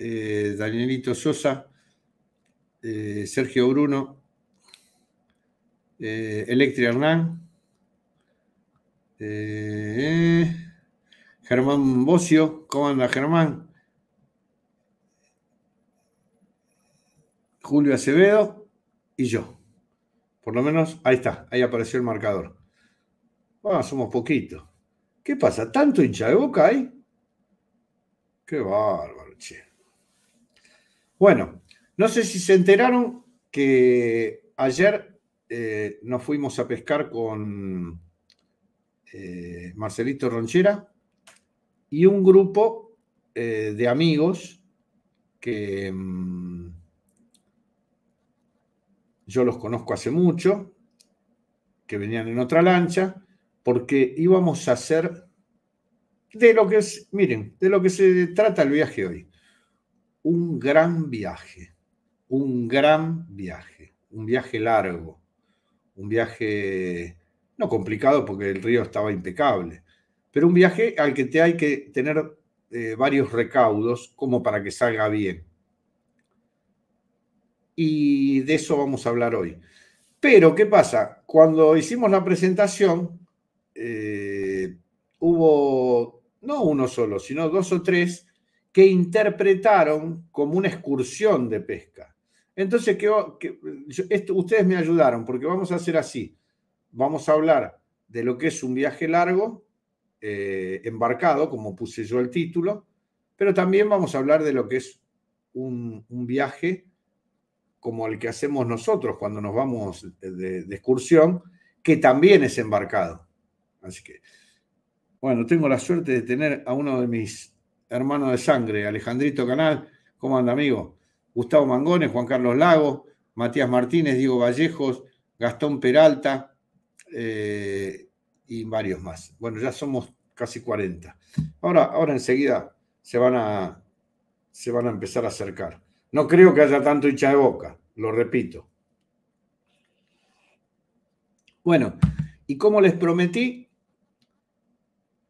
Eh, Danielito Sosa, eh, Sergio Bruno, eh, Hernán, eh, Germán Bocio, ¿cómo anda Germán? Julio Acevedo y yo. Por lo menos, ahí está, ahí apareció el marcador. Bueno, ah, somos poquitos. ¿Qué pasa? ¿Tanto hincha de boca hay? Qué bárbaro, che. Bueno, no sé si se enteraron que ayer eh, nos fuimos a pescar con eh, Marcelito Ronchera y un grupo eh, de amigos que mm, yo los conozco hace mucho, que venían en otra lancha, porque íbamos a hacer de lo que es, miren, de lo que se trata el viaje hoy un gran viaje, un gran viaje, un viaje largo, un viaje no complicado porque el río estaba impecable, pero un viaje al que te hay que tener eh, varios recaudos como para que salga bien. Y de eso vamos a hablar hoy. Pero, ¿qué pasa? Cuando hicimos la presentación, eh, hubo no uno solo, sino dos o tres que interpretaron como una excursión de pesca. Entonces, ustedes me ayudaron porque vamos a hacer así. Vamos a hablar de lo que es un viaje largo, eh, embarcado, como puse yo el título, pero también vamos a hablar de lo que es un, viaje como el que hacemos nosotros cuando nos vamos de, excursión, que también es embarcado. Así que, bueno, tengo la suerte de tener a uno de mis hermano de sangre, Alejandrito Canal, ¿cómo anda, amigo? Gustavo Mangones, Juan Carlos Lago, Matías Martínez, Diego Vallejos, Gastón Peralta eh, y varios más. Bueno, ya somos casi 40. Ahora, ahora enseguida se van, a, se van a empezar a acercar. No creo que haya tanto hincha de boca, lo repito. Bueno, y como les prometí,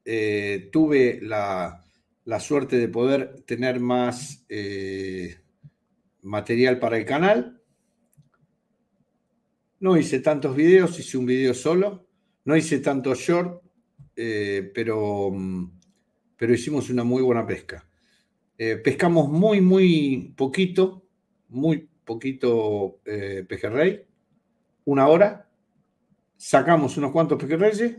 eh, tuve la, la suerte de poder tener más eh, material para el canal. No hice tantos videos, hice un video solo. No hice tanto short, eh, pero, mm, pero hicimos una muy buena pesca. Eh, pescamos muy, muy poquito, muy poquito pejerrey, una hora. Sacamos unos cuantos pejerreyes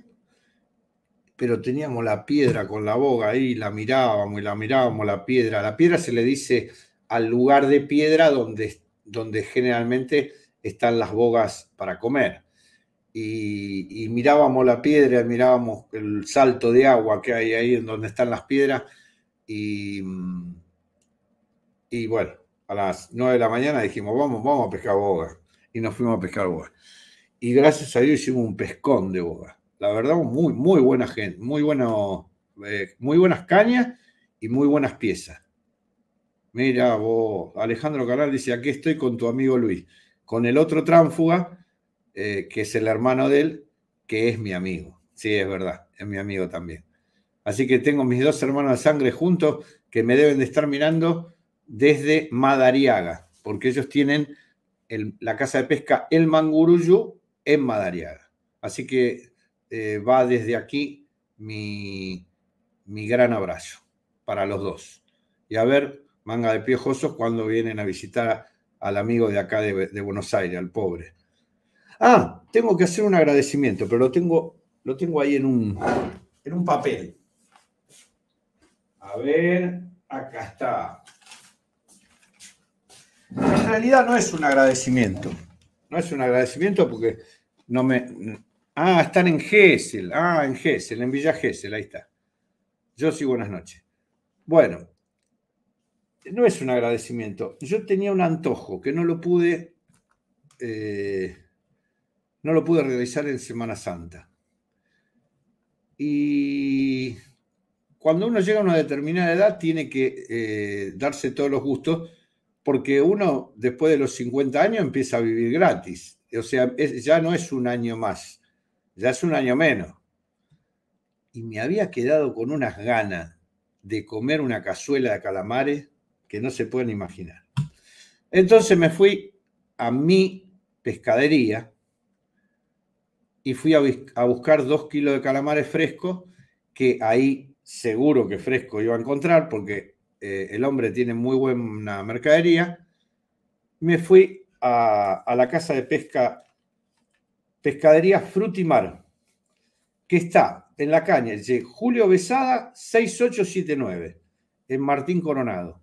pero teníamos la piedra con la boga ahí, la mirábamos y la mirábamos la piedra. La piedra se le dice al lugar de piedra donde, donde generalmente están las bogas para comer. Y, mirábamos la piedra, mirábamos el salto de agua que hay ahí en donde están las piedras. Y, bueno, a las 9 de la mañana dijimos, vamos, vamos a pescar boga. Y nos fuimos a pescar boga. Y gracias a Dios hicimos un pescón de boga la verdad, muy, muy buena gente, muy, bueno, eh, muy buenas cañas y muy buenas piezas. Mira, vos, Alejandro Canal dice, aquí estoy con tu amigo Luis, con el otro tránfuga, eh, que es el hermano de él, que es mi amigo. Sí, es verdad, es mi amigo también. Así que tengo mis dos hermanos de sangre juntos que me deben de estar mirando desde Madariaga, porque ellos tienen la casa de pesca El Manguruyu en Madariaga. Así que eh, va desde aquí mi, gran abrazo para los dos. Y a ver, manga de piojosos, cuando vienen a visitar al amigo de acá de, Buenos Aires, al pobre. Ah, tengo que hacer un agradecimiento, pero lo tengo, lo tengo ahí en un, en un papel. A ver, acá está. En realidad no es un agradecimiento. No es un agradecimiento porque no me, Ah, están en Gesel. Ah, en en Villa Gésel, ahí está. Yo sí, buenas noches. Bueno, no es un agradecimiento. Yo tenía un antojo que no lo pude, eh, no lo pude realizar en Semana Santa. Y cuando uno llega a una determinada edad tiene que eh, darse todos los gustos porque uno después de los 50 años empieza a vivir gratis. O sea, ya no es un año más, ya es un año menos. Y me había quedado con unas ganas de comer una cazuela de calamares que no se pueden imaginar. Entonces me fui a mi pescadería y fui a, buscar dos kilos de calamares frescos que ahí seguro que fresco iba a encontrar porque eh, el hombre tiene muy buena mercadería. Me fui a la casa de pesca Pescadería Frutimar, que está en la caña, de Julio Besada 6879, en Martín Coronado.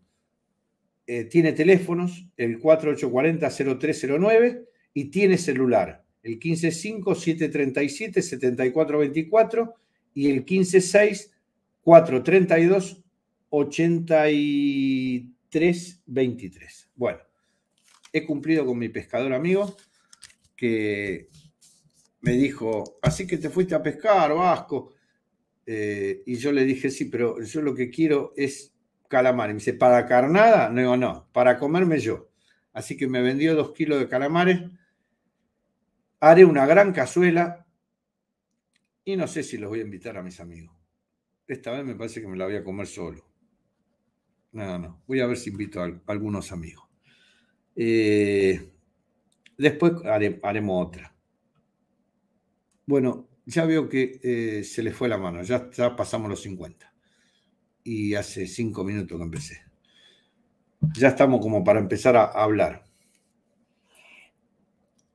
Eh, tiene teléfonos, el 4840-0309, y tiene celular, el 155-737-7424 y el 156-432-8323. Bueno, he cumplido con mi pescador amigo, que me dijo, así que te fuiste a pescar, Vasco. Eh, y yo le dije, sí, pero yo lo que quiero es calamares Y me dice, ¿para carnada? No digo, no, para comerme yo. Así que me vendió dos kilos de calamares. Haré una gran cazuela y no sé si los voy a invitar a mis amigos. Esta vez me parece que me la voy a comer solo. No, no, voy a ver si invito a algunos amigos. Eh, después haremos otra. Bueno, ya veo que eh, se les fue la mano, ya, pasamos los 50. Y hace cinco minutos que empecé. Ya estamos como para empezar a, hablar.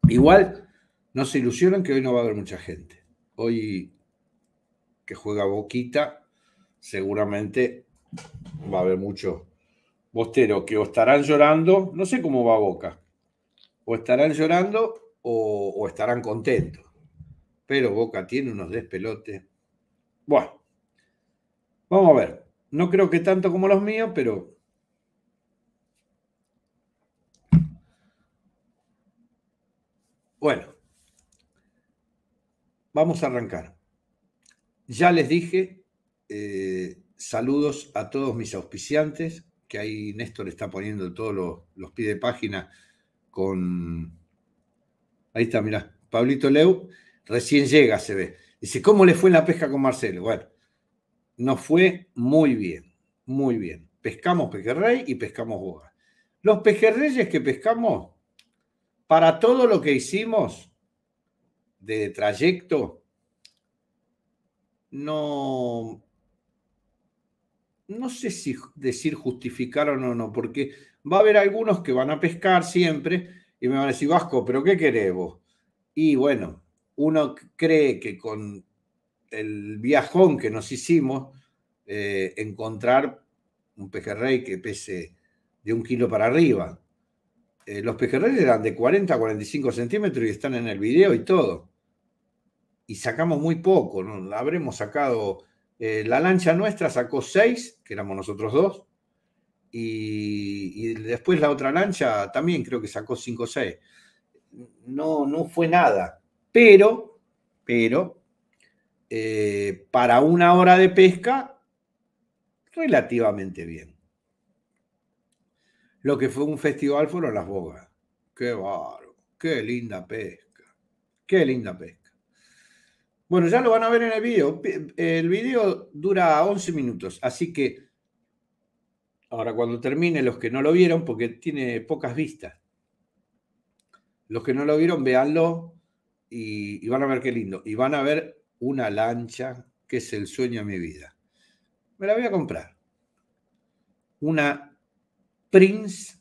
Igual, no se ilusionan que hoy no va a haber mucha gente. Hoy que juega Boquita, seguramente va a haber mucho bostero que o estarán llorando, no sé cómo va Boca, o estarán llorando o estarán contentos pero Boca tiene unos despelotes. Bueno, vamos a ver. No creo que tanto como los míos, pero... Bueno, vamos a arrancar. Ya les dije, eh, saludos a todos mis auspiciantes, que ahí Néstor está poniendo todos los, los pies de página con... Ahí está, mirá, Pablito Leu Recién llega, se ve. Dice, ¿cómo le fue en la pesca con Marcelo? Bueno, nos fue muy bien, muy bien. Pescamos pejerrey y pescamos boga. Los pejerreyes que pescamos, para todo lo que hicimos de trayecto, no, no sé si decir justificaron o no, porque va a haber algunos que van a pescar siempre y me van a decir, Vasco, ¿pero qué queremos. Y bueno, uno cree que con el viajón que nos hicimos, eh, encontrar un pejerrey que pese de un kilo para arriba. Eh, los pejerreyes eran de 40 a 45 centímetros y están en el video y todo. Y sacamos muy poco, habremos sacado, eh, la lancha nuestra sacó seis, que éramos nosotros dos, y, después la otra lancha también creo que sacó 5 o 6. No, no fue nada. Pero, pero, eh, para una hora de pesca, relativamente bien. Lo que fue un festival fueron las bogas. Qué barro, qué linda pesca, qué linda pesca. Bueno, ya lo van a ver en el video. El video dura 11 minutos, así que ahora cuando termine, los que no lo vieron, porque tiene pocas vistas, los que no lo vieron, véanlo y, van a ver qué lindo. Y van a ver una lancha que es el sueño de mi vida. Me la voy a comprar. Una Prince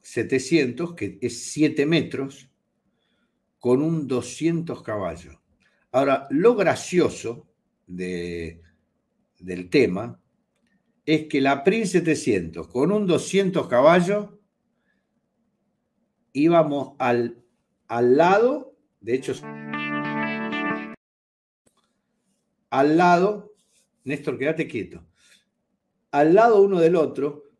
700, que es 7 metros, con un 200 caballos. Ahora, lo gracioso de, del tema es que la Prince 700, con un 200 caballos, íbamos al, al lado de hecho, al lado, Néstor, quédate quieto, al lado uno del otro,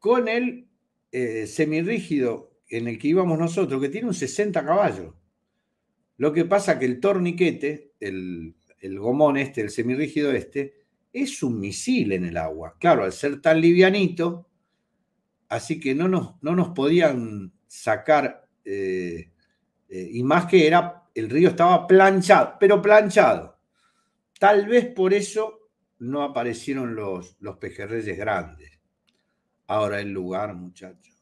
con el eh, semirrígido en el que íbamos nosotros, que tiene un 60 caballos. Lo que pasa que el torniquete, el, gomón este, el semirrígido este, es un misil en el agua. Claro, al ser tan livianito, así que no nos, no nos podían sacar eh, eh, y más que era, el río estaba planchado, pero planchado. Tal vez por eso no aparecieron los, los pejerreyes grandes. Ahora el lugar, muchachos.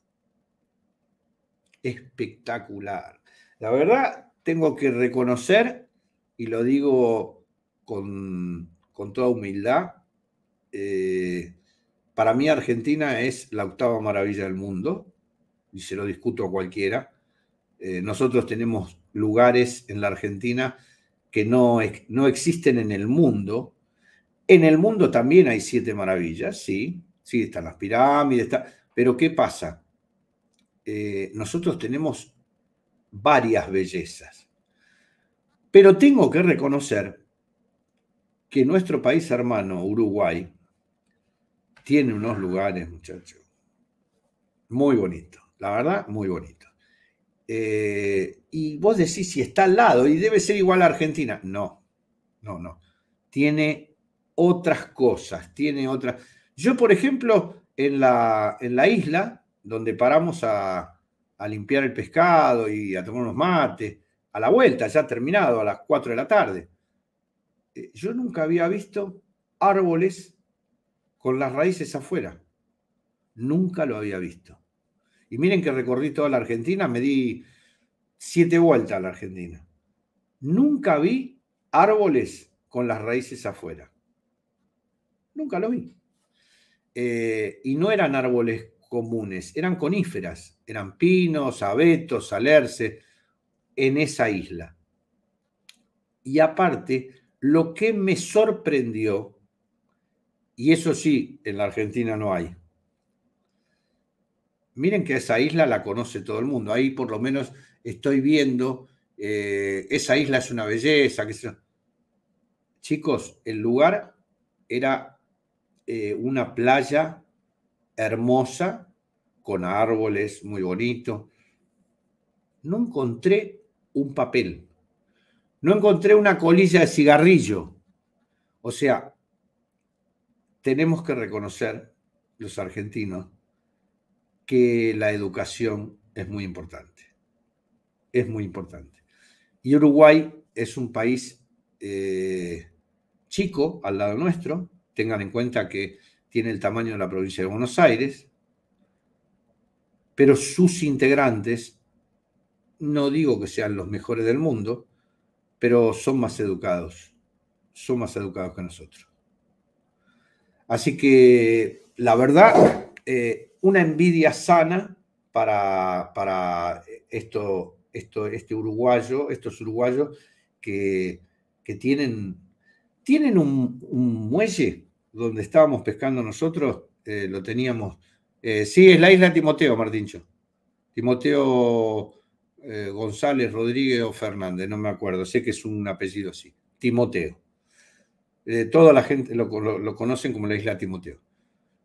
Espectacular. La verdad, tengo que reconocer, y lo digo con, toda humildad, eh, para mí Argentina es la octava maravilla del mundo, y se lo discuto a cualquiera, eh, nosotros tenemos lugares en la Argentina que no, no existen en el mundo. En el mundo también hay siete maravillas, sí, sí, están las pirámides, pero ¿qué pasa? Eh, nosotros tenemos varias bellezas. Pero tengo que reconocer que nuestro país hermano, Uruguay, tiene unos lugares, muchachos, muy bonitos, la verdad, muy bonitos y vos decís si está al lado y debe ser igual a Argentina. No, no, no. Tiene otras cosas, tiene otras. Yo, por ejemplo, en la, en la isla donde paramos a, a limpiar el pescado y a tomar unos mates, a la vuelta, ya terminado, a las 4 de la tarde, eh, yo nunca había visto árboles con las raíces afuera. Nunca lo había visto. Y miren que recorrí toda la Argentina, me di siete vueltas a la Argentina. Nunca vi árboles con las raíces afuera. Nunca lo vi. Eh, y no eran árboles comunes, eran coníferas, eran pinos, abetos, alerces, en esa isla. Y aparte, lo que me sorprendió, y eso sí, en la Argentina no hay, miren que esa isla la conoce todo el mundo. Ahí por lo menos estoy viendo, eh, esa isla es una belleza. Chicos, el lugar era eh, una playa hermosa, con árboles muy bonito. No encontré un papel. No encontré una colilla de cigarrillo. O sea, tenemos que reconocer los argentinos que la educación es muy importante. Es muy importante. Y Uruguay es un país eh, chico al lado nuestro. Tengan en cuenta que tiene el tamaño de la provincia de Buenos Aires, pero sus integrantes, no digo que sean los mejores del mundo, pero son más educados, son más educados que nosotros. Así que la verdad, eh, una envidia sana para, para esto, esto, este uruguayo, estos uruguayos que, tienen, tienen un, muelle donde estábamos pescando nosotros, eh, lo teníamos. Eh, sí, es la isla Timoteo, Martincho. Timoteo eh, González Rodríguez o Fernández, no me acuerdo, sé que es un apellido así, Timoteo. toda la gente lo, lo, lo conocen como la isla Timoteo.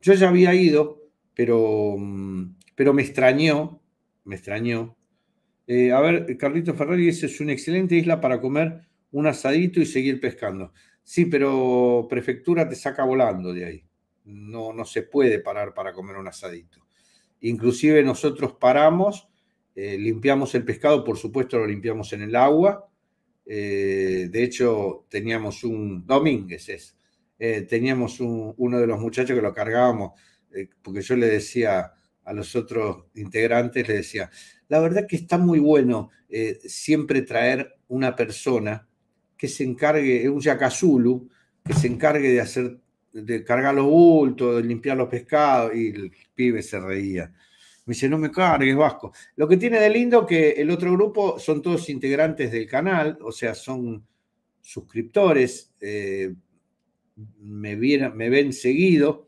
Yo ya había ido Mm, pero, me extrañó, me extrañó. Eh, a ver, Carlito Ferrari, esa es una excelente isla para comer un asadito y seguir pescando. Sí, pero prefectura te saca volando de ahí. No, no se puede parar para comer un asadito. Inclusive nosotros paramos, eh, limpiamos el pescado, por supuesto lo limpiamos en el agua. Eh, de hecho, teníamos un, Domínguez es, teníamos uno de los muchachos que lo cargábamos eh, porque yo le decía a los otros integrantes, le decía, la verdad que está muy bueno eh, siempre traer una persona que se encargue, eh, un Yakazulu, que se encargue de hacer, de cargar los bultos, de limpiar los pescados, y el pibe se reía. Me dice, no me cargues, Vasco. Lo que tiene de lindo que el otro grupo son todos integrantes del canal, o sea, son suscriptores, me, me ven seguido,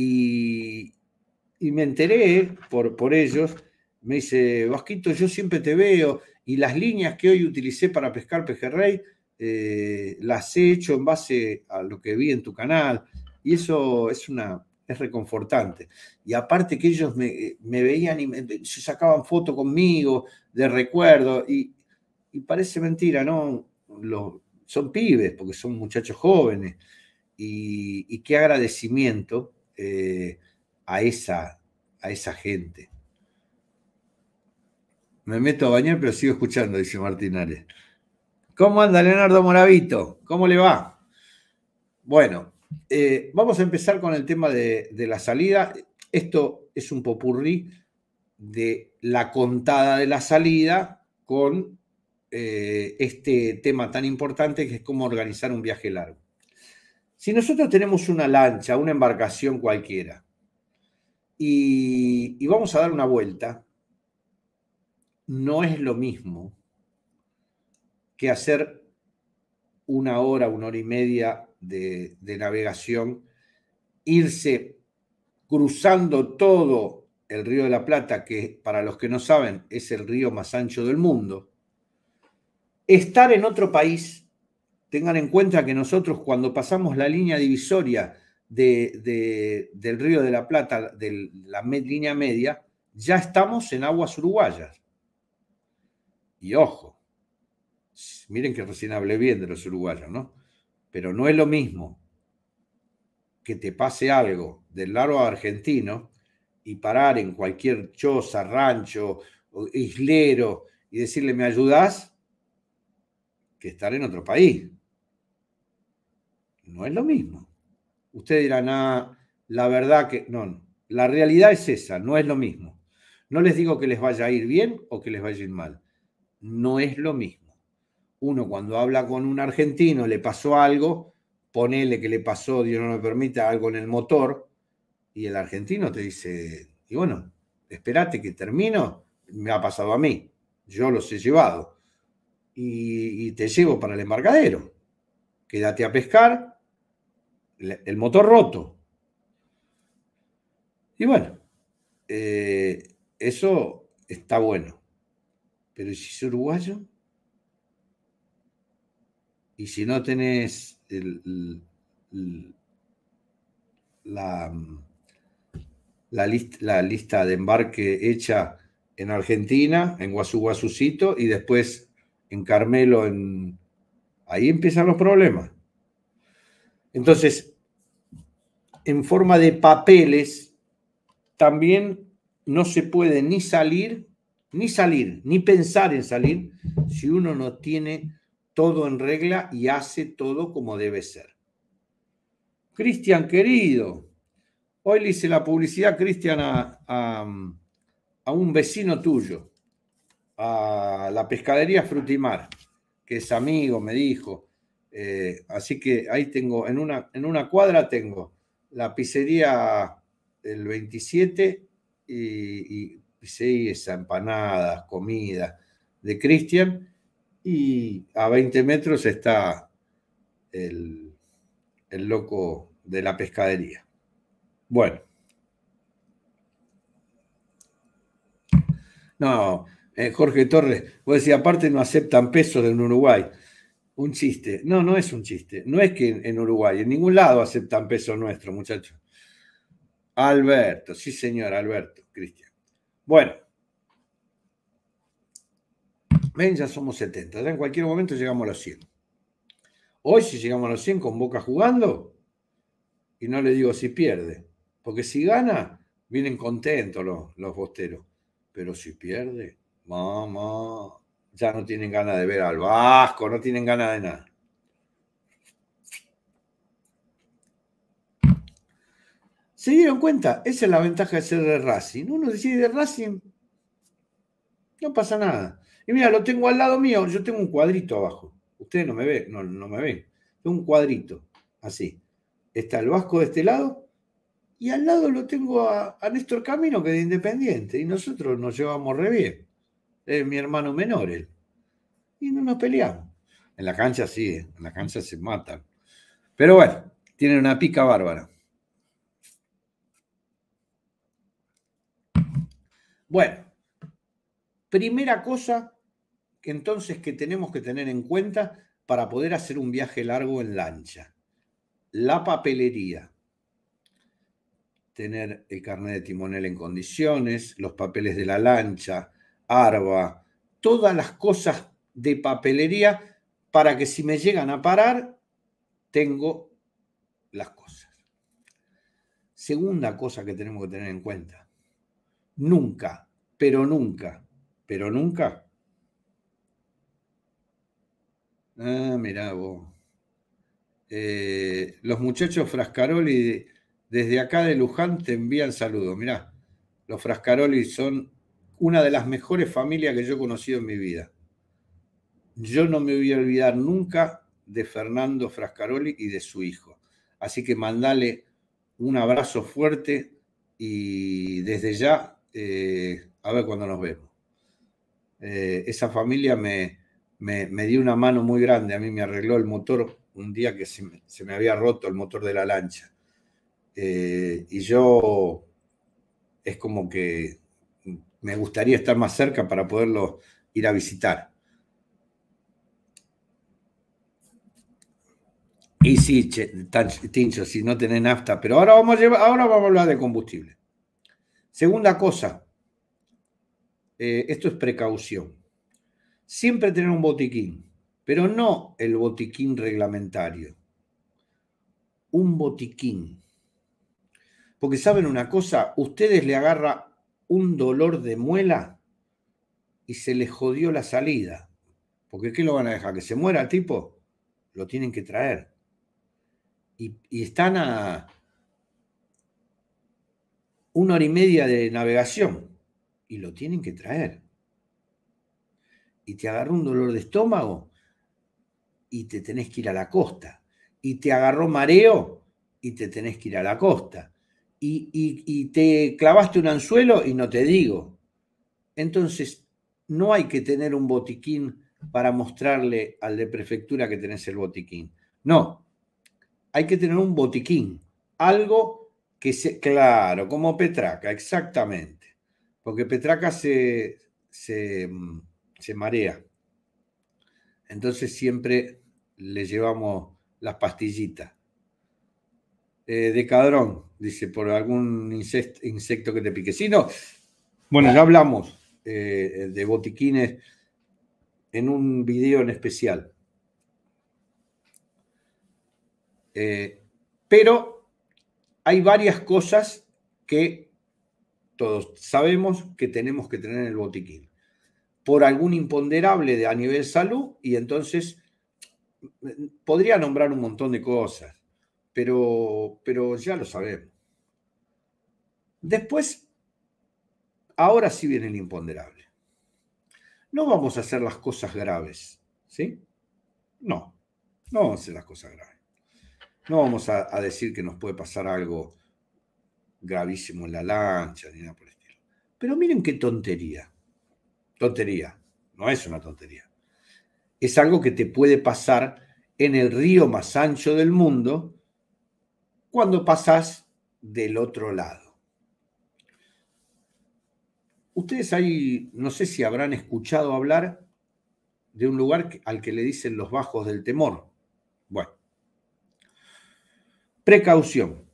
y, me enteré por, por ellos, me dice, Vasquito, yo siempre te veo y las líneas que hoy utilicé para pescar pejerrey eh, las he hecho en base a lo que vi en tu canal y eso es una es reconfortante. Y aparte que ellos me, veían y sacaban fotos conmigo de recuerdo y, parece mentira, ¿no? son pibes porque son muchachos jóvenes y, y qué agradecimiento eh, a, esa, a esa gente. Me meto a bañar, pero sigo escuchando, dice Martínez. ¿Cómo anda Leonardo Moravito? ¿Cómo le va? Bueno, eh, vamos a empezar con el tema de, la salida. Esto es un popurrí de la contada de la salida con eh, este tema tan importante que es cómo organizar un viaje largo. Si nosotros tenemos una lancha, una embarcación cualquiera, y, vamos a dar una vuelta, no es lo mismo que hacer una hora, una hora y media de navegación, irse cruzando todo el río de la Plata, que para los que no saben es el río más ancho del mundo, estar en otro país Tengan en cuenta que nosotros cuando pasamos la línea divisoria del Río de la Plata, de la línea media, ya estamos en aguas uruguayas. Y ojo, miren que recién hablé bien de los uruguayos, ¿no? Pero no es lo mismo que te pase algo del lado argentino y parar en cualquier choza, rancho, islero y decirle, ¿me ayudás? Que estar en otro país. No es lo mismo. ustedes dirán ah, la verdad que. No, no. La realidad es esa, no es lo mismo. No les digo que les vaya a ir bien o que les vaya a ir mal. No es lo mismo. Uno cuando habla con un argentino le pasó algo, ponele que le pasó, Dios no me permita, algo en el motor, y el argentino te dice, y bueno, espérate que termino, me ha pasado a mí, yo los he llevado, y, y te llevo para el embarcadero. Quédate a pescar, el motor roto. Y bueno, eh, eso está bueno. Pero si es uruguayo y si no tenés la, la, lista de embarque hecha en Argentina, en Guazú y después en Carmelo, en... ahí empiezan los problemas. Entonces, en forma de papeles, también no se puede ni salir, ni salir, ni pensar en salir si uno no tiene todo en regla y hace todo como debe ser. Cristian, querido, hoy le hice la publicidad, Cristian, a, a, un vecino tuyo, a la pescadería Frutimar, que es amigo, me dijo, eh, así que ahí tengo, en una, en una cuadra tengo la pizzería el 27 y, y empanadas, comida de Cristian. Y a 20 metros está el, loco de la pescadería. Bueno. No, eh, Jorge Torres, vos decís, aparte no aceptan pesos en Uruguay. Un chiste. No, no es un chiste. No es que en Uruguay, en ningún lado aceptan peso nuestro, muchachos. Alberto, sí señor, Alberto, Cristian. Bueno. Ven, ya somos 70. Ya en cualquier momento llegamos a los 100. Hoy si llegamos a los 100 con Boca jugando, y no le digo si pierde, porque si gana, vienen contentos los, los bosteros. Pero si pierde, mamá ya no tienen ganas de ver al Vasco, no tienen ganas de nada. ¿Se dieron cuenta? Esa es la ventaja de ser de Racing. Uno decide de Racing, no pasa nada. Y mira, lo tengo al lado mío, yo tengo un cuadrito abajo. Ustedes no me ven, no, me ven. Tengo un cuadrito, así. Está el Vasco de este lado y al lado lo tengo a, a Néstor Camino, que es de Independiente, y nosotros nos llevamos re bien es mi hermano menor él. Y no nos peleamos. En la cancha sí, eh, en la cancha se matan. Pero bueno, tienen una pica bárbara. Bueno, primera cosa que entonces que tenemos que tener en cuenta para poder hacer un viaje largo en lancha. La papelería. Tener el carnet de timonel en condiciones, los papeles de la lancha, arba, todas las cosas de papelería para que si me llegan a parar, tengo las cosas. Segunda cosa que tenemos que tener en cuenta, nunca, pero nunca, pero nunca. Ah, mirá vos. Eh, los muchachos Frascaroli desde acá de Luján te envían saludos. Mirá, los Frascaroli son una de las mejores familias que yo he conocido en mi vida. Yo no me voy a olvidar nunca de Fernando Frascaroli y de su hijo. Así que mandale un abrazo fuerte y desde ya, eh, a ver cuando nos vemos. Eh, esa familia me, dio una mano muy grande, a mí me arregló el motor un día que se me, había roto el motor de la lancha. Eh, y yo es como que me gustaría estar más cerca para poderlo ir a visitar. Y sí, Tincho, si no tenés nafta, pero ahora vamos a, ahora vamos a hablar de combustible. Segunda cosa, eh, esto es precaución. Siempre tener un botiquín, pero no el botiquín reglamentario. Un botiquín. Porque saben una cosa, ustedes le agarra un dolor de muela y se le jodió la salida. Porque ¿qué lo van a dejar? ¿Que se muera el tipo? Lo tienen que traer. Y, y están a una hora y media de navegación y lo tienen que traer. Y te agarró un dolor de estómago y te tenés que ir a la costa. Y te agarró mareo y te tenés que ir a la costa y, te clavaste un anzuelo y no te digo. Entonces, no hay que tener un botiquín para mostrarle al de prefectura que tenés el botiquín. No, hay que tener un botiquín, algo que se... Claro, como Petraca, exactamente. Porque Petraca se, se, mm, se marea. Entonces siempre le llevamos las pastillitas. Eh, de cadrón, dice, por algún insecto, que te pique. Si no, bueno, ya hablamos eh, de botiquines en un video en especial. Eh, pero hay varias cosas que todos sabemos que tenemos que tener en el botiquín. Por algún imponderable de, a nivel salud, y entonces podría nombrar un montón de cosas pero, pero ya lo sabemos. Después, ahora sí viene el imponderable. No vamos a hacer las cosas graves, ¿sí? No, no vamos a hacer las cosas graves. No vamos a decir que nos puede pasar algo gravísimo en la lancha, ni nada por el estilo. Pero miren qué tontería. Tontería, no es una tontería. Es algo que te puede pasar en el río más ancho del mundo cuando pasás del otro lado. Ustedes ahí, no sé si habrán escuchado hablar de un lugar al que le dicen los bajos del temor. Bueno, precaución.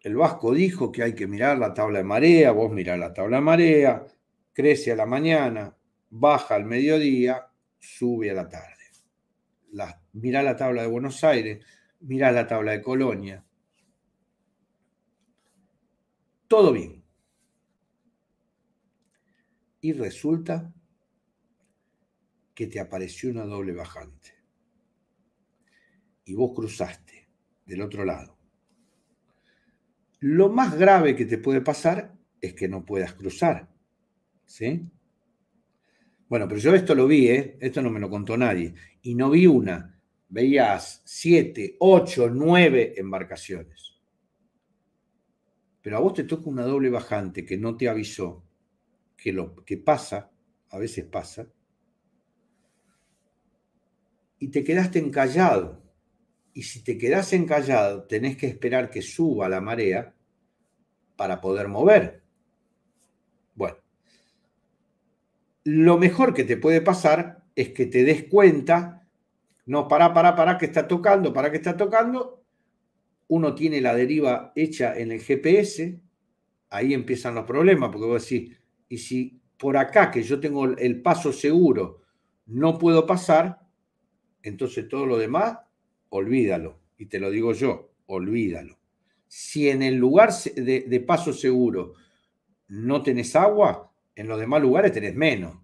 El vasco dijo que hay que mirar la tabla de marea, vos mirá la tabla de marea, crece a la mañana, baja al mediodía, sube a la tarde. La, mirá la tabla de Buenos Aires, Mirá la tabla de Colonia. Todo bien. Y resulta que te apareció una doble bajante. Y vos cruzaste del otro lado. Lo más grave que te puede pasar es que no puedas cruzar. ¿Sí? Bueno, pero yo esto lo vi, ¿eh? esto no me lo contó nadie. Y no vi una, veías siete, ocho, nueve embarcaciones. Pero a vos te toca una doble bajante que no te avisó, que lo que pasa, a veces pasa, y te quedaste encallado. Y si te quedas encallado, tenés que esperar que suba la marea para poder mover. Bueno, lo mejor que te puede pasar es que te des cuenta no, para, para, para que está tocando, para que está tocando. Uno tiene la deriva hecha en el GPS, ahí empiezan los problemas, porque vos decís, y si por acá que yo tengo el paso seguro, no puedo pasar, entonces todo lo demás, olvídalo. Y te lo digo yo, olvídalo. Si en el lugar de, de paso seguro no tenés agua, en los demás lugares tenés menos.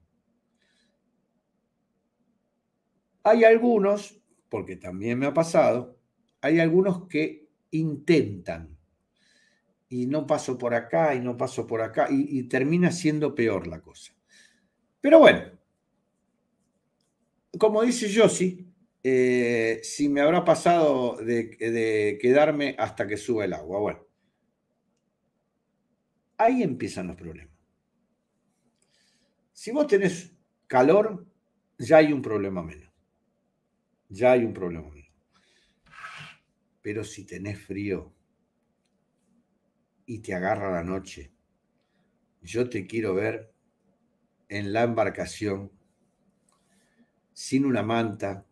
Hay algunos, porque también me ha pasado, hay algunos que intentan y no paso por acá y no paso por acá y, termina siendo peor la cosa. Pero bueno, como dice Yossi, eh, si me habrá pasado de, de quedarme hasta que suba el agua. Bueno, ahí empiezan los problemas. Si vos tenés calor, ya hay un problema menos ya hay un problema. Pero si tenés frío y te agarra la noche, yo te quiero ver en la embarcación, sin una manta,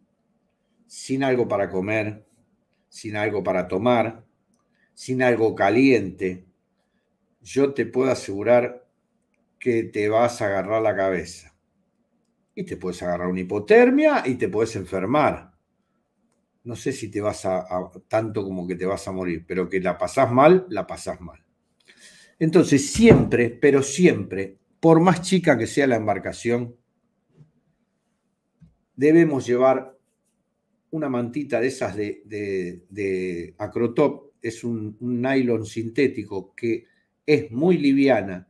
sin algo para comer, sin algo para tomar, sin algo caliente. Yo te puedo asegurar que te vas a agarrar la cabeza y te puedes agarrar una hipotermia y te puedes enfermar. No sé si te vas a, tanto como que te vas a morir, pero que la pasás mal, la pasás mal. Entonces, siempre, pero siempre, por más chica que sea la embarcación, debemos llevar una mantita de esas de, de, acrotop, es un, un nylon sintético que es muy liviana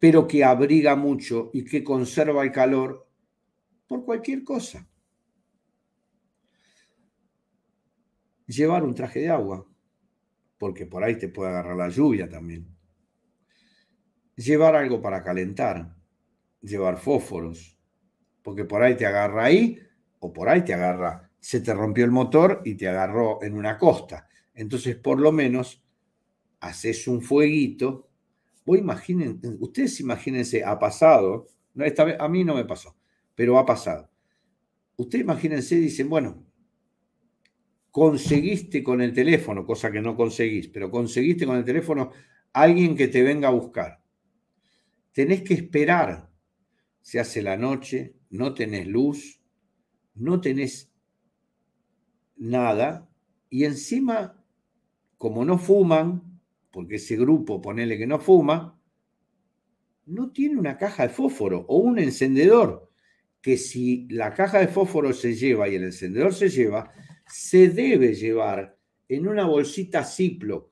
pero que abriga mucho y que conserva el calor por cualquier cosa. Llevar un traje de agua, porque por ahí te puede agarrar la lluvia también. Llevar algo para calentar, llevar fósforos, porque por ahí te agarra ahí o por ahí te agarra, se te rompió el motor y te agarró en una costa. Entonces, por lo menos, haces un fueguito imaginen, ustedes imagínense, ha pasado, esta vez, a mí no me pasó, pero ha pasado. Ustedes imagínense, dicen, bueno, conseguiste con el teléfono, cosa que no conseguís, pero conseguiste con el teléfono alguien que te venga a buscar. Tenés que esperar. Se hace la noche, no tenés luz, no tenés nada, y encima, como no fuman, porque ese grupo, ponele que no fuma, no tiene una caja de fósforo o un encendedor, que si la caja de fósforo se lleva y el encendedor se lleva, se debe llevar en una bolsita Ziploc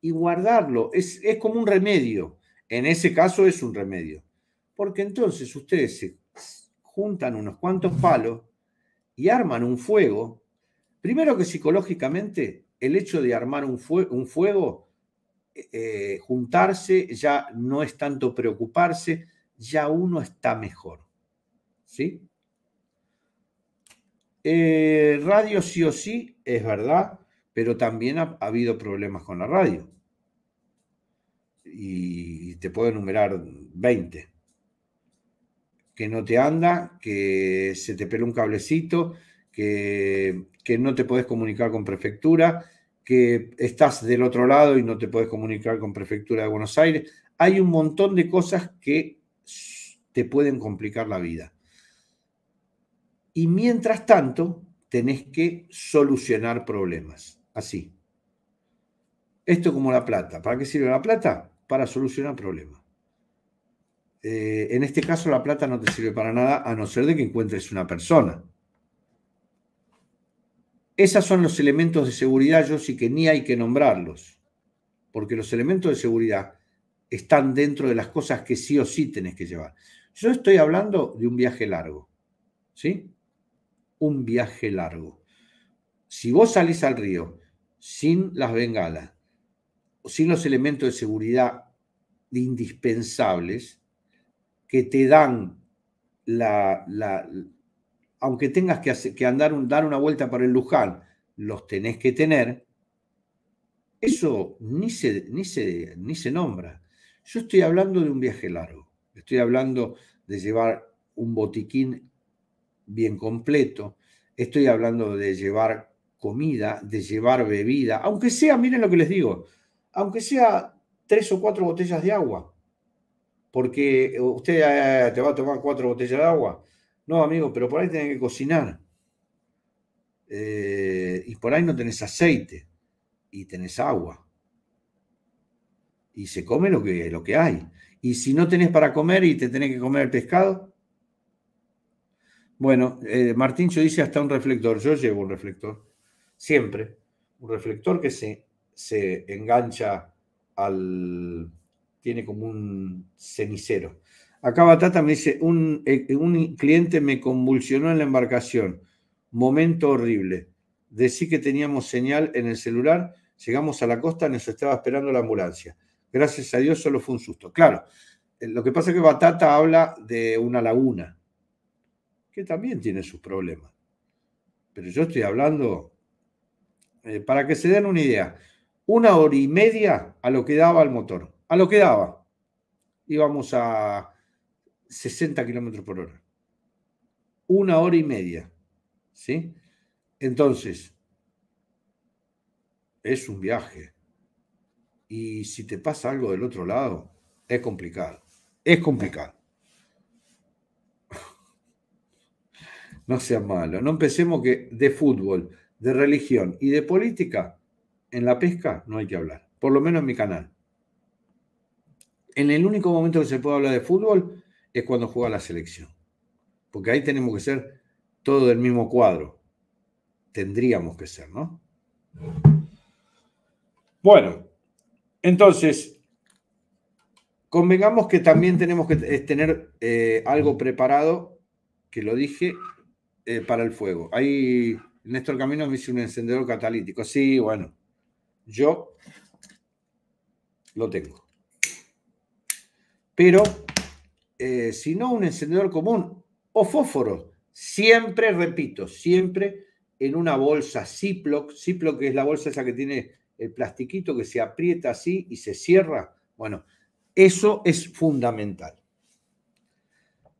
y guardarlo. Es, como un remedio. En ese caso es un remedio. Porque entonces ustedes se juntan unos cuantos palos y arman un fuego. Primero que psicológicamente, el hecho de armar un, fue un fuego eh, juntarse, ya no es tanto preocuparse, ya uno está mejor. ¿Sí? Eh, radio sí o sí, es verdad, pero también ha, habido problemas con la radio. Y, te puedo enumerar 20. Que no te anda, que se te pela un cablecito, que, que no te puedes comunicar con prefectura, que estás del otro lado y no te puedes comunicar con Prefectura de Buenos Aires. Hay un montón de cosas que te pueden complicar la vida. Y mientras tanto, tenés que solucionar problemas. Así. Esto como la plata. ¿Para qué sirve la plata? Para solucionar problemas. Eh, en este caso, la plata no te sirve para nada, a no ser de que encuentres una persona. Esos son los elementos de seguridad, yo sí que ni hay que nombrarlos, porque los elementos de seguridad están dentro de las cosas que sí o sí tenés que llevar. Yo estoy hablando de un viaje largo, ¿sí? Un viaje largo. Si vos salís al río sin las bengalas, sin los elementos de seguridad indispensables que te dan la, la, aunque tengas que, andar dar una vuelta para el Luján, los tenés que tener, eso ni se, ni se, ni se nombra. Yo estoy hablando de un viaje largo, estoy hablando de llevar un botiquín bien completo, estoy hablando de llevar comida, de llevar bebida, aunque sea, miren lo que les digo, aunque sea tres o cuatro botellas de agua, porque eh, usted eh, te va a tomar cuatro botellas de agua, no, amigo, pero por ahí tenés que cocinar. Eh, y por ahí no tenés aceite y tenés agua. Y se come lo que, lo que hay. Y si no tenés para comer y te tenés que comer el pescado. Bueno, eh, Martín yo dice hasta un reflector. Yo llevo un reflector. Siempre. Un reflector que se, se engancha al... Tiene como un cenicero. Acá Batata me dice, eh, un, cliente me convulsionó en la embarcación. Momento horrible. Decí que teníamos señal en el celular, llegamos a la costa, nos estaba esperando la ambulancia. Gracias a Dios solo fue un susto. Claro, eh, lo que pasa es que Batata habla de una laguna, que también tiene sus problemas. Pero yo estoy hablando, eh, para que se den una idea, una hora y media a lo que daba el motor, a lo que daba. Íbamos a 60 kilómetros por hora. Una hora y media. ¿Sí? Entonces, es un viaje. Y si te pasa algo del otro lado, es complicado. Es complicado. No sea malo. No empecemos que de fútbol, de religión y de política, en la pesca no hay que hablar. Por lo menos en mi canal. En el único momento que se puede hablar de fútbol es cuando juega la selección. Porque ahí tenemos que ser todo del mismo cuadro. Tendríamos que ser, ¿no? Bueno, entonces, convengamos que también tenemos que tener eh, algo preparado, que lo dije, eh, para el fuego. Ahí Néstor Camino me hizo un encendedor catalítico. Sí, bueno, yo lo tengo. Pero eh, sino un encendedor común o fósforo. Siempre, repito, siempre en una bolsa Ziploc. Ziploc es la bolsa esa que tiene el plastiquito que se aprieta así y se cierra. Bueno, eso es fundamental.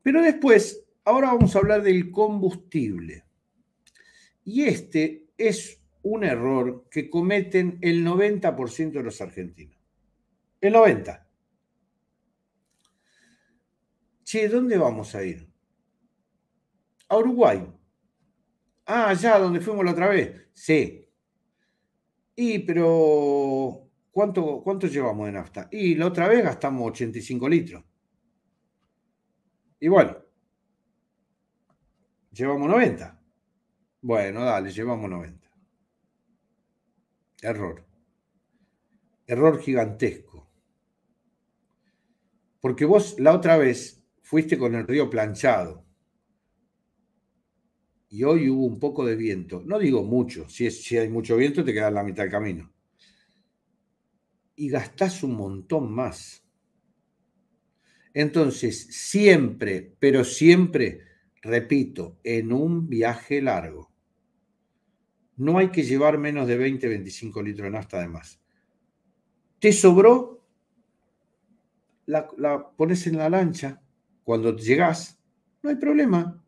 Pero después, ahora vamos a hablar del combustible. Y este es un error que cometen el 90% de los argentinos. El 90%. Che, ¿dónde vamos a ir? A Uruguay. Ah, allá donde fuimos la otra vez. Sí. Y, pero, ¿cuánto, cuánto llevamos de nafta? Y la otra vez gastamos 85 litros. Y bueno, llevamos 90. Bueno, dale, llevamos 90. Error. Error gigantesco. Porque vos la otra vez fuiste con el río planchado. Y hoy hubo un poco de viento. No digo mucho, si, hay mucho viento te quedas la mitad del camino. Y gastás un montón más. Entonces, siempre, pero siempre, repito, en un viaje largo, no hay que llevar menos de 20, 25 litros de nafta de más. ¿Te sobró? La, la pones en la lancha, cuando llegás, no hay problema.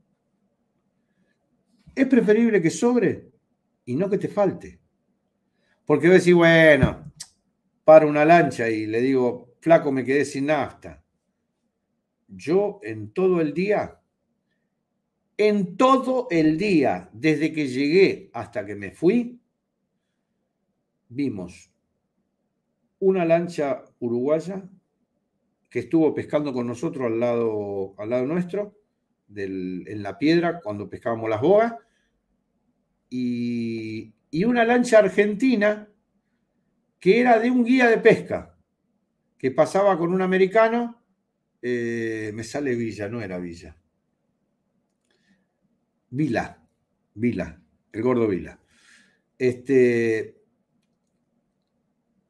Es preferible que sobre y no que te falte. Porque ves a bueno, paro una lancha y le digo, flaco, me quedé sin nafta. Yo en todo el día, en todo el día, desde que llegué hasta que me fui, vimos una lancha uruguaya que estuvo pescando con nosotros al lado, al lado nuestro, en la piedra, cuando pescábamos las bogas, y, una lancha argentina que era de un guía de pesca, que pasaba con un americano, eh, me sale Villa, no era Villa. Vila, Vila, el gordo Vila. Este,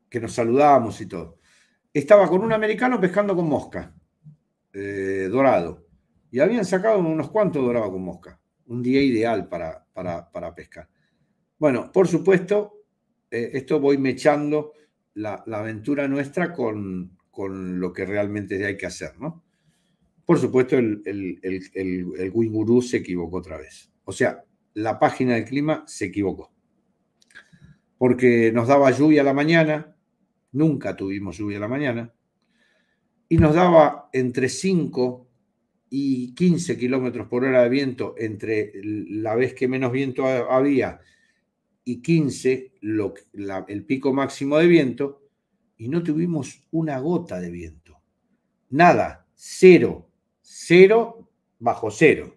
que nos saludábamos y todo estaba con un americano pescando con mosca, eh, dorado. Y habían sacado unos cuantos dorados con mosca. Un día ideal para, para, pescar. Bueno, por supuesto, eh, esto voy mechando la, la aventura nuestra con, lo que realmente hay que hacer, ¿no? Por supuesto, el, el, se equivocó otra vez. O sea, la página del clima se equivocó. Porque nos daba lluvia la mañana, nunca tuvimos lluvia a la mañana, y nos daba entre 5 y 15 kilómetros por hora de viento entre la vez que menos viento había y 15 lo, el pico máximo de viento, y no tuvimos una gota de viento. Nada, cero, cero bajo cero.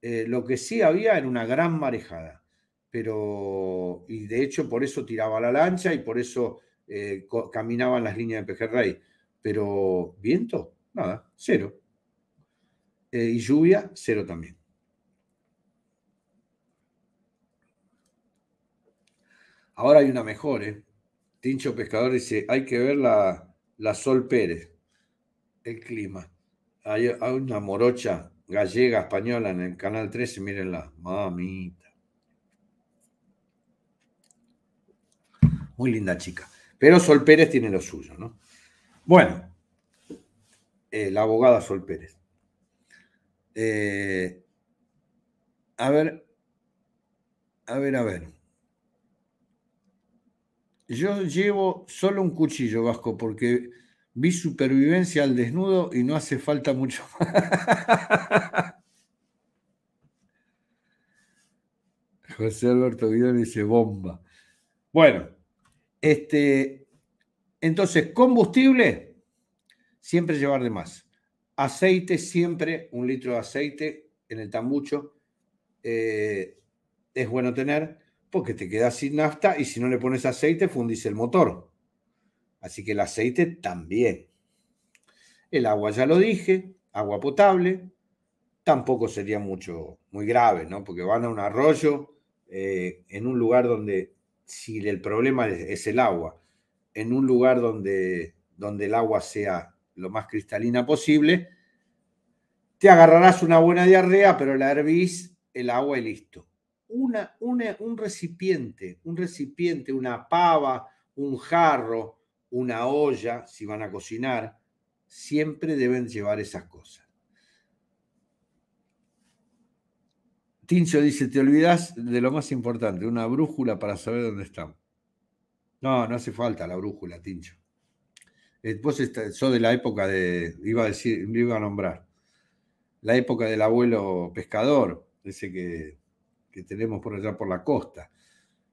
Eh, lo que sí había era una gran marejada, pero, y de hecho por eso tiraba la lancha y por eso eh, caminaban las líneas de Pejerrey, pero viento, nada, cero. Eh, y lluvia, cero también. Ahora hay una mejor, ¿eh? Tincho Pescador dice, hay que ver la, la Sol Pérez, el clima. Hay, una morocha gallega, española en el Canal 13, mirenla, mamita. Muy linda chica. Pero Sol Pérez tiene lo suyo, ¿no? Bueno, eh, la abogada Sol Pérez. Eh, a ver, a ver, a ver. Yo llevo solo un cuchillo, Vasco, porque vi supervivencia al desnudo y no hace falta mucho más. José Alberto Guidón dice bomba. Bueno, este, entonces, combustible, siempre llevar de más. Aceite, siempre un litro de aceite en el tambucho eh, es bueno tener porque te quedas sin nafta y si no le pones aceite fundís el motor. Así que el aceite también. El agua ya lo dije, agua potable, tampoco sería mucho, muy grave, ¿no? Porque van a un arroyo eh, en un lugar donde si el problema es el agua, en un lugar donde, donde el agua sea lo más cristalina posible, te agarrarás una buena diarrea, pero la hervís el agua y listo. una, un recipiente, un recipiente, una pava, un jarro, una olla, si van a cocinar, siempre deben llevar esas cosas. Tincho dice, te olvidas de lo más importante, una brújula para saber dónde estamos. No, no hace falta la brújula, Tincho. Eh, vos está, sos de la época de, iba a decir, iba a nombrar, la época del abuelo pescador, ese que, que tenemos por allá por la costa.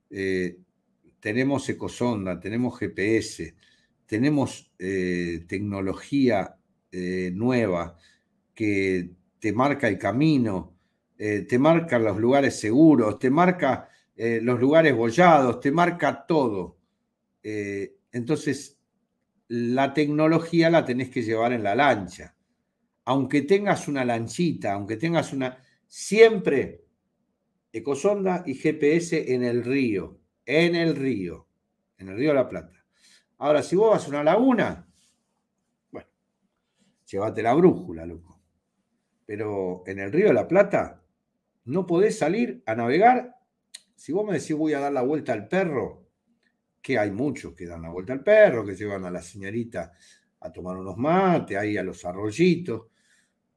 Eh, tenemos ecosonda, tenemos GPS, tenemos eh, tecnología nueva que te marca el camino, eh, te marca los lugares seguros, te marca eh, los lugares bollados, te marca todo. Eh, entonces, la tecnología la tenés que llevar en la lancha. Aunque tengas una lanchita, aunque tengas una... Siempre ecosonda y GPS en el río, en el río, en el río de la Plata. Ahora, si vos vas a una laguna, bueno, llévate la brújula, loco. Pero en el río de la Plata, no podés salir a navegar. Si vos me decís voy a dar la vuelta al perro, que hay muchos que dan la vuelta al perro, que llevan a la señorita a tomar unos mates, ahí a los arroyitos,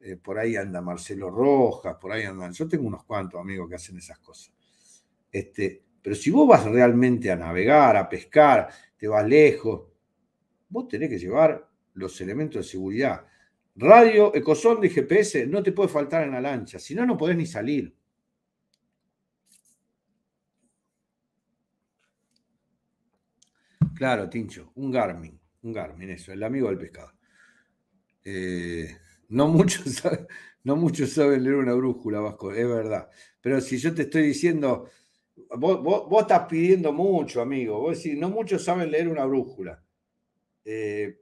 eh, por ahí anda Marcelo Rojas, por ahí andan. Yo tengo unos cuantos amigos que hacen esas cosas. Este, pero si vos vas realmente a navegar, a pescar, te vas lejos, vos tenés que llevar los elementos de seguridad. Radio, ecosonda y GPS no te puede faltar en la lancha, si no, no podés ni salir. Claro, Tincho, un Garmin, un Garmin, eso, el amigo del pescado. Eh, no, muchos saben, no muchos saben leer una brújula, Vasco, es verdad. Pero si yo te estoy diciendo, vos, estás pidiendo mucho, amigo, vos decís, no muchos saben leer una brújula. Eh,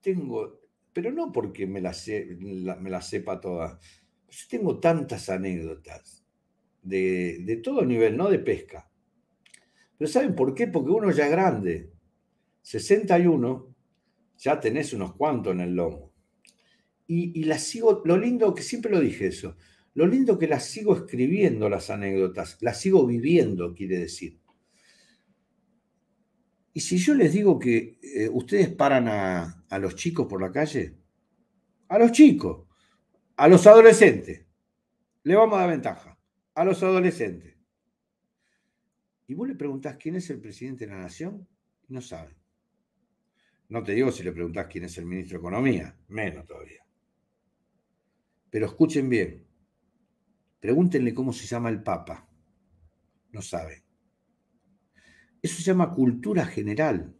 tengo, pero no porque me las la, me la sepa todas, yo tengo tantas anécdotas de, de todo nivel, no de pesca. Pero ¿saben por qué? Porque uno ya es grande. 61, ya tenés unos cuantos en el lomo. Y, y las sigo, lo lindo que siempre lo dije eso, lo lindo que las sigo escribiendo las anécdotas, las sigo viviendo, quiere decir. Y si yo les digo que eh, ustedes paran a, los chicos por la calle, a los chicos, a los adolescentes, le vamos a dar ventaja, a los adolescentes. Y vos le preguntás quién es el presidente de la nación, y no saben. No te digo si le preguntás quién es el ministro de Economía, menos todavía. Pero escuchen bien, pregúntenle cómo se llama el Papa, no saben. Eso se llama cultura general.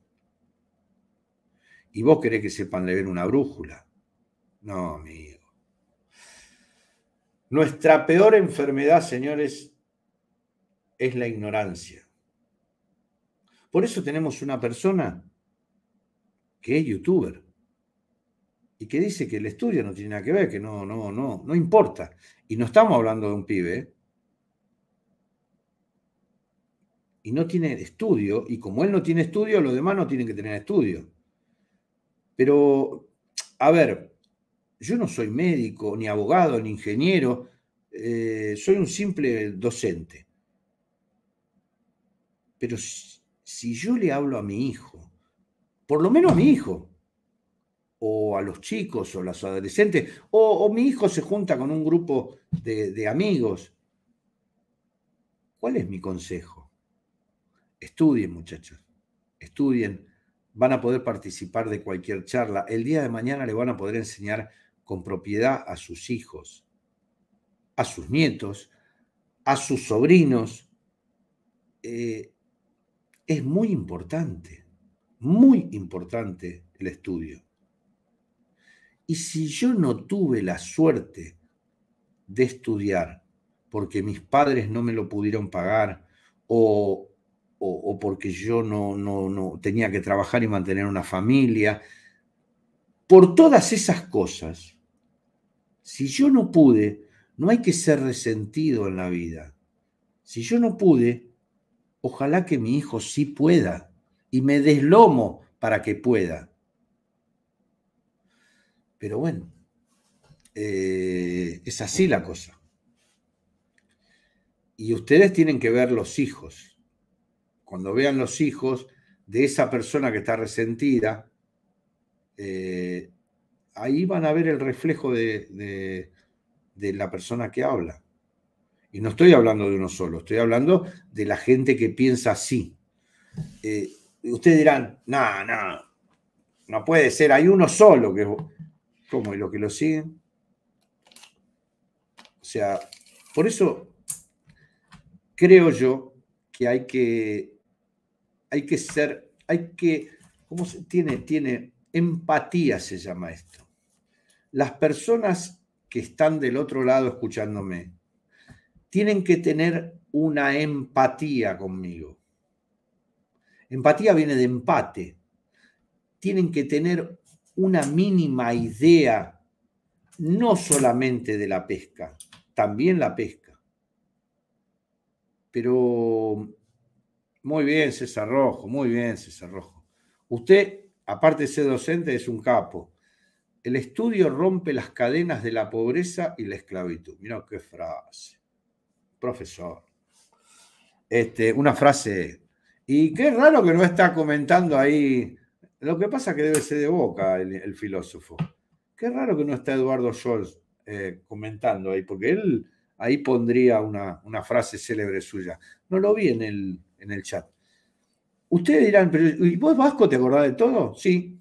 Y vos querés que sepan leer una brújula. No, amigo. Nuestra peor enfermedad, señores, es la ignorancia. Por eso tenemos una persona que es youtuber y que dice que el estudio no tiene nada que ver, que no, no, no, no importa. Y no estamos hablando de un pibe, y no tiene estudio, y como él no tiene estudio, los demás no tienen que tener estudio. Pero, a ver, yo no soy médico, ni abogado, ni ingeniero, eh, soy un simple docente. Pero si, yo le hablo a mi hijo, por lo menos a mi hijo, o a los chicos o a los adolescentes, o, mi hijo se junta con un grupo de amigos, ¿cuál es mi consejo? Estudien, muchachos, estudien, van a poder participar de cualquier charla. El día de mañana le van a poder enseñar con propiedad a sus hijos, a sus nietos, a sus sobrinos. Eh, es muy importante, muy importante el estudio. Y si yo no tuve la suerte de estudiar porque mis padres no me lo pudieron pagar o o, porque yo no, tenía que trabajar y mantener una familia. Por todas esas cosas, si yo no pude, no hay que ser resentido en la vida. Si yo no pude, ojalá que mi hijo sí pueda y me deslomo para que pueda. Pero bueno, eh, es así la cosa. Y ustedes tienen que ver los hijos cuando vean los hijos de esa persona que está resentida, eh, ahí van a ver el reflejo de, la persona que habla. Y no estoy hablando de uno solo, estoy hablando de la gente que piensa así. Eh, ustedes dirán, no, no, no puede ser, hay uno solo que... ¿Cómo? ¿Y los que lo siguen? O sea, por eso creo yo que hay que hay que ser, hay que, ¿cómo se tiene? Tiene empatía, se llama esto. Las personas que están del otro lado escuchándome tienen que tener una empatía conmigo. Empatía viene de empate. Tienen que tener una mínima idea, no solamente de la pesca, también la pesca, pero muy bien, César Rojo, muy bien, César Rojo. Usted, aparte de ser docente, es un capo. El estudio rompe las cadenas de la pobreza y la esclavitud. Mirá qué frase. Profesor. Este, una frase. Y qué raro que no está comentando ahí. Lo que pasa es que debe ser de boca el, filósofo. Qué raro que no está Eduardo Scholz eh, comentando ahí, porque él ahí pondría una, una frase célebre suya. No lo vi en el, en el chat. Ustedes dirán, pero ¿y vos Vasco te acordás de todo? Sí.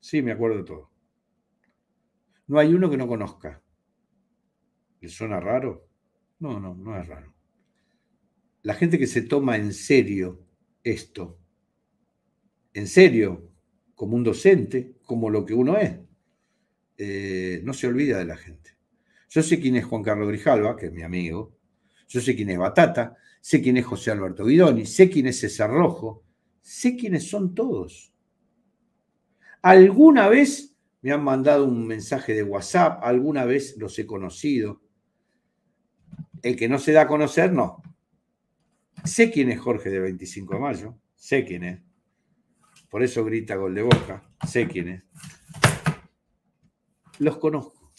Sí, me acuerdo de todo. No hay uno que no conozca. ¿Le suena raro? No, no, no es raro. La gente que se toma en serio esto, en serio, como un docente, como lo que uno es, eh, no se olvida de la gente. Yo sé quién es Juan Carlos Grijalva, que es mi amigo. Yo sé quién es Batata sé quién es José Alberto Guidoni, sé quién es César Rojo, sé quiénes son todos. Alguna vez me han mandado un mensaje de WhatsApp, alguna vez los he conocido. El que no se da a conocer, no. Sé quién es Jorge de 25 de mayo, sé quién es. Por eso grita gol de boca, sé quién es. Los conozco.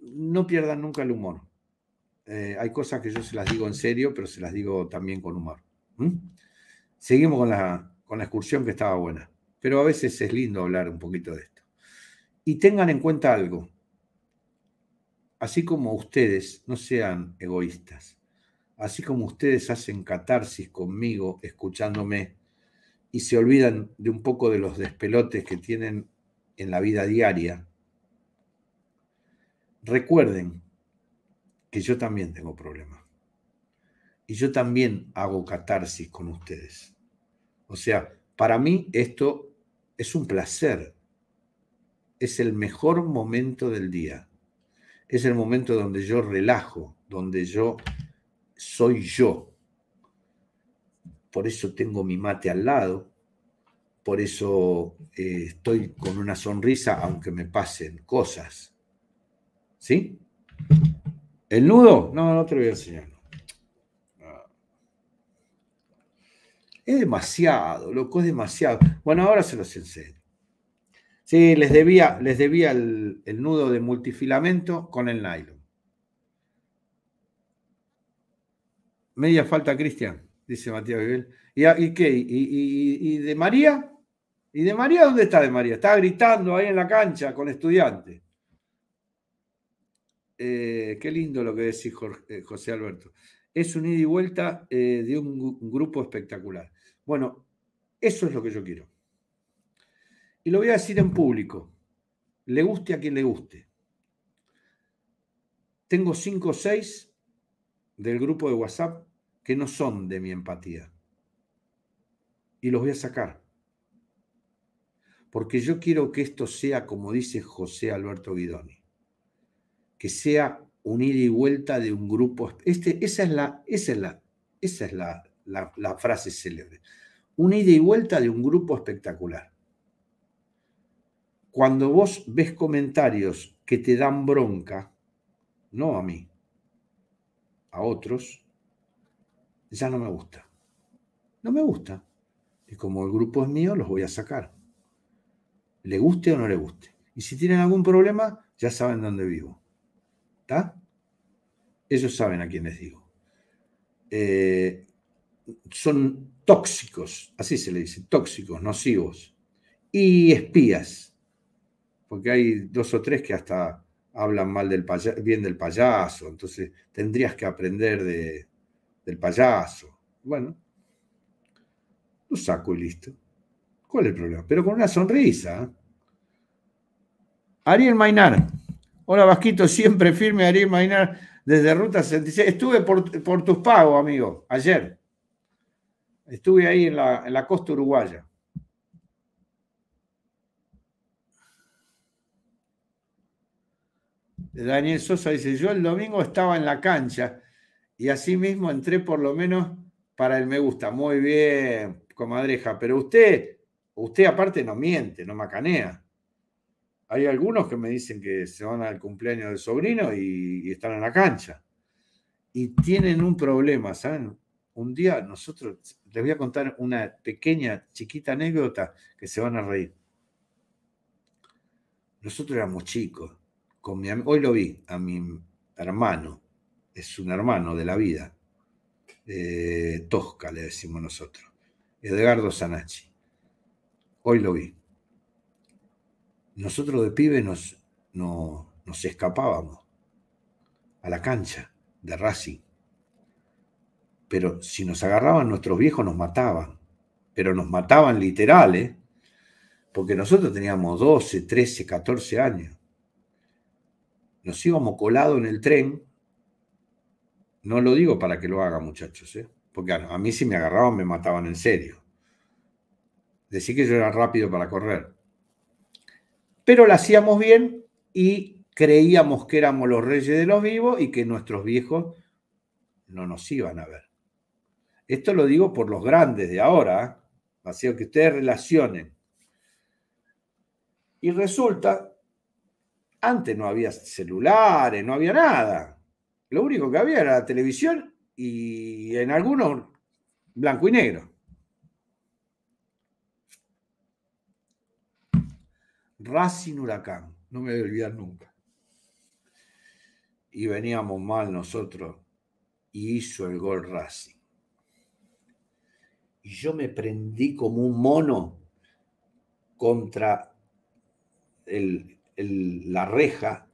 No pierdan nunca el humor. Eh, hay cosas que yo se las digo en serio, pero se las digo también con humor. Seguimos con la, con la excursión que estaba buena, pero a veces es lindo hablar un poquito de esto. Y tengan en cuenta algo, así como ustedes no sean egoístas, así como ustedes hacen catarsis conmigo escuchándome y se olvidan de un poco de los despelotes que tienen en la vida diaria, recuerden que yo también tengo problemas. Y yo también hago catarsis con ustedes. O sea, para mí esto es un placer. Es el mejor momento del día. Es el momento donde yo relajo, donde yo soy yo. Por eso tengo mi mate al lado, por eso eh, estoy con una sonrisa aunque me pasen cosas. ¿Sí? ¿El nudo? No, no te lo voy a enseñar. Ah. Es demasiado, loco, es demasiado. Bueno, ahora se los enseño. Sí, les debía, les debía el, nudo de multifilamento con el nylon. Media falta, Cristian, dice Matías Vivel. ¿Y, ¿Y, qué? ¿Y, de María? ¿Y de María dónde está de María? Estaba gritando ahí en la cancha con estudiantes. Eh, qué lindo lo que decís, eh, José Alberto. Es un ida y vuelta eh, de un, un grupo espectacular. Bueno, eso es lo que yo quiero. Y lo voy a decir en público, le guste a quien le guste. Tengo cinco o seis del grupo de WhatsApp que no son de mi empatía. Y los voy a sacar. Porque yo quiero que esto sea como dice José Alberto Guidoni que sea un ida y vuelta de un grupo. Este, esa es, la, es, la, esa es la, la frase célebre. Un ida y vuelta de un grupo espectacular. Cuando vos ves comentarios que te dan bronca, no a mí, a otros, ya no me gusta. No me gusta. Y como el grupo es mío, los voy a sacar. Le guste o no le guste. Y si tienen algún problema, ya saben dónde vivo. Ellos saben a quién les digo. Eh, son tóxicos, así se le dice, tóxicos, nocivos. Y espías, porque hay dos o tres que hasta hablan mal del bien del payaso, entonces tendrías que aprender de, del payaso. Bueno, lo saco y listo. ¿Cuál es el problema? Pero con una sonrisa. ¿eh? Ariel Mainar. Hola Vasquito, siempre firme Ariel Mainar desde Ruta 66. Estuve por, tus pagos, amigo, ayer. Estuve ahí en la, en la costa uruguaya. Daniel Sosa dice, yo el domingo estaba en la cancha y así mismo entré por lo menos para el me gusta. Muy bien, comadreja, pero usted, usted aparte no miente, no macanea. Hay algunos que me dicen que se van al cumpleaños del sobrino y, están en la cancha. Y tienen un problema, ¿saben? Un día nosotros, les voy a contar una pequeña, chiquita anécdota que se van a reír. Nosotros éramos chicos. hoy lo vi a mi hermano, es un hermano de la vida, Tosca le decimos nosotros, Edgardo Sanachi. Hoy lo vi nosotros de pibe nos, escapábamos a la cancha de Racing. Pero si nos agarraban nuestros viejos nos mataban. Pero nos mataban literales, ¿eh? porque nosotros teníamos 12, 13, 14 años. Nos íbamos colado en el tren. No lo digo para que lo haga, muchachos, ¿eh? porque a, mí si me agarraban me mataban en serio. Decir que yo era rápido para correr pero la hacíamos bien y creíamos que éramos los reyes de los vivos y que nuestros viejos no nos iban a ver. Esto lo digo por los grandes de ahora, ¿eh? así que ustedes relacionen. Y resulta, antes no había celulares, no había nada. Lo único que había era la televisión y en algunos blanco y negro. Racing Huracán, no me voy a olvidar nunca. Y veníamos mal nosotros y hizo el gol Racing. Y yo me prendí como un mono contra la reja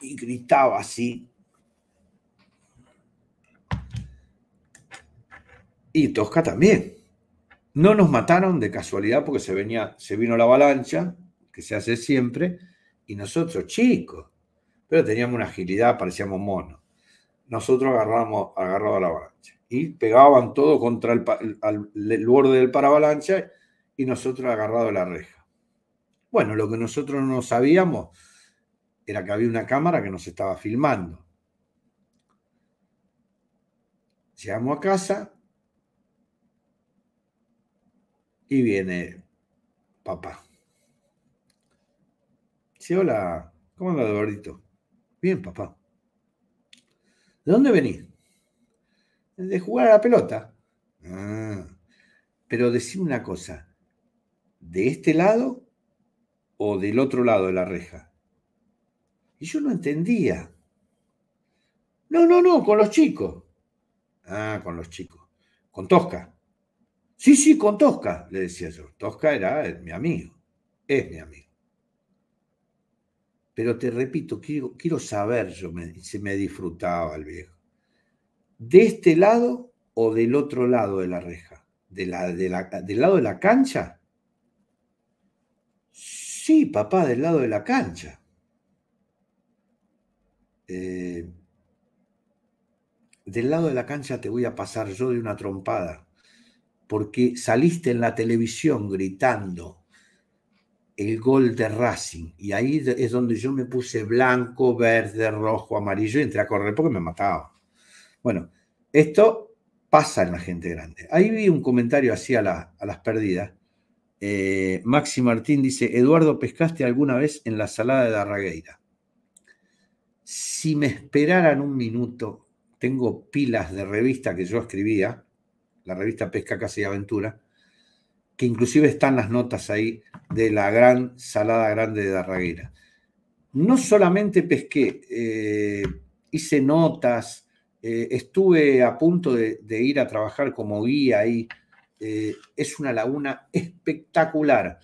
y gritaba así. Y Tosca también. No nos mataron de casualidad porque se, venía, se vino la avalancha que se hace siempre, y nosotros chicos, pero teníamos una agilidad, parecíamos monos. Nosotros agarramos, agarrado a la avalancha y pegaban todo contra el, borde del paravalancha y nosotros agarrado a la reja. Bueno, lo que nosotros no sabíamos era que había una cámara que nos estaba filmando. Llegamos a casa y viene papá hola. ¿Cómo anda, Eduardo? Bien, papá. ¿De dónde venís? De jugar a la pelota. Ah. pero decime una cosa. ¿De este lado o del otro lado de la reja? Y yo no entendía. No, no, no, con los chicos. Ah, con los chicos. Con Tosca. Sí, sí, con Tosca, le decía yo. Tosca era eh, mi amigo. Es mi amigo. Pero te repito, quiero, saber yo me, si me disfrutaba el viejo. ¿De este lado o del otro lado de la reja? ¿De la, ¿Del lado de la cancha? Sí, papá, del lado de la cancha. Eh, del lado de la cancha te voy a pasar yo de una trompada, porque saliste en la televisión gritando el gol de Racing. Y ahí es donde yo me puse blanco, verde, rojo, amarillo y entré a correr porque me mataba. Bueno, esto pasa en la gente grande. Ahí vi un comentario así a, las perdidas. Eh, Maxi Martín dice, Eduardo, ¿pescaste alguna vez en la salada de Darragueira? Si me esperaran un minuto, tengo pilas de revista que yo escribía, la revista Pesca Casa y Aventura, que inclusive están las notas ahí de la gran salada grande de Darraguera. No solamente pesqué, eh, hice notas, eh, estuve a punto de, ir a trabajar como guía ahí. Eh, es una laguna espectacular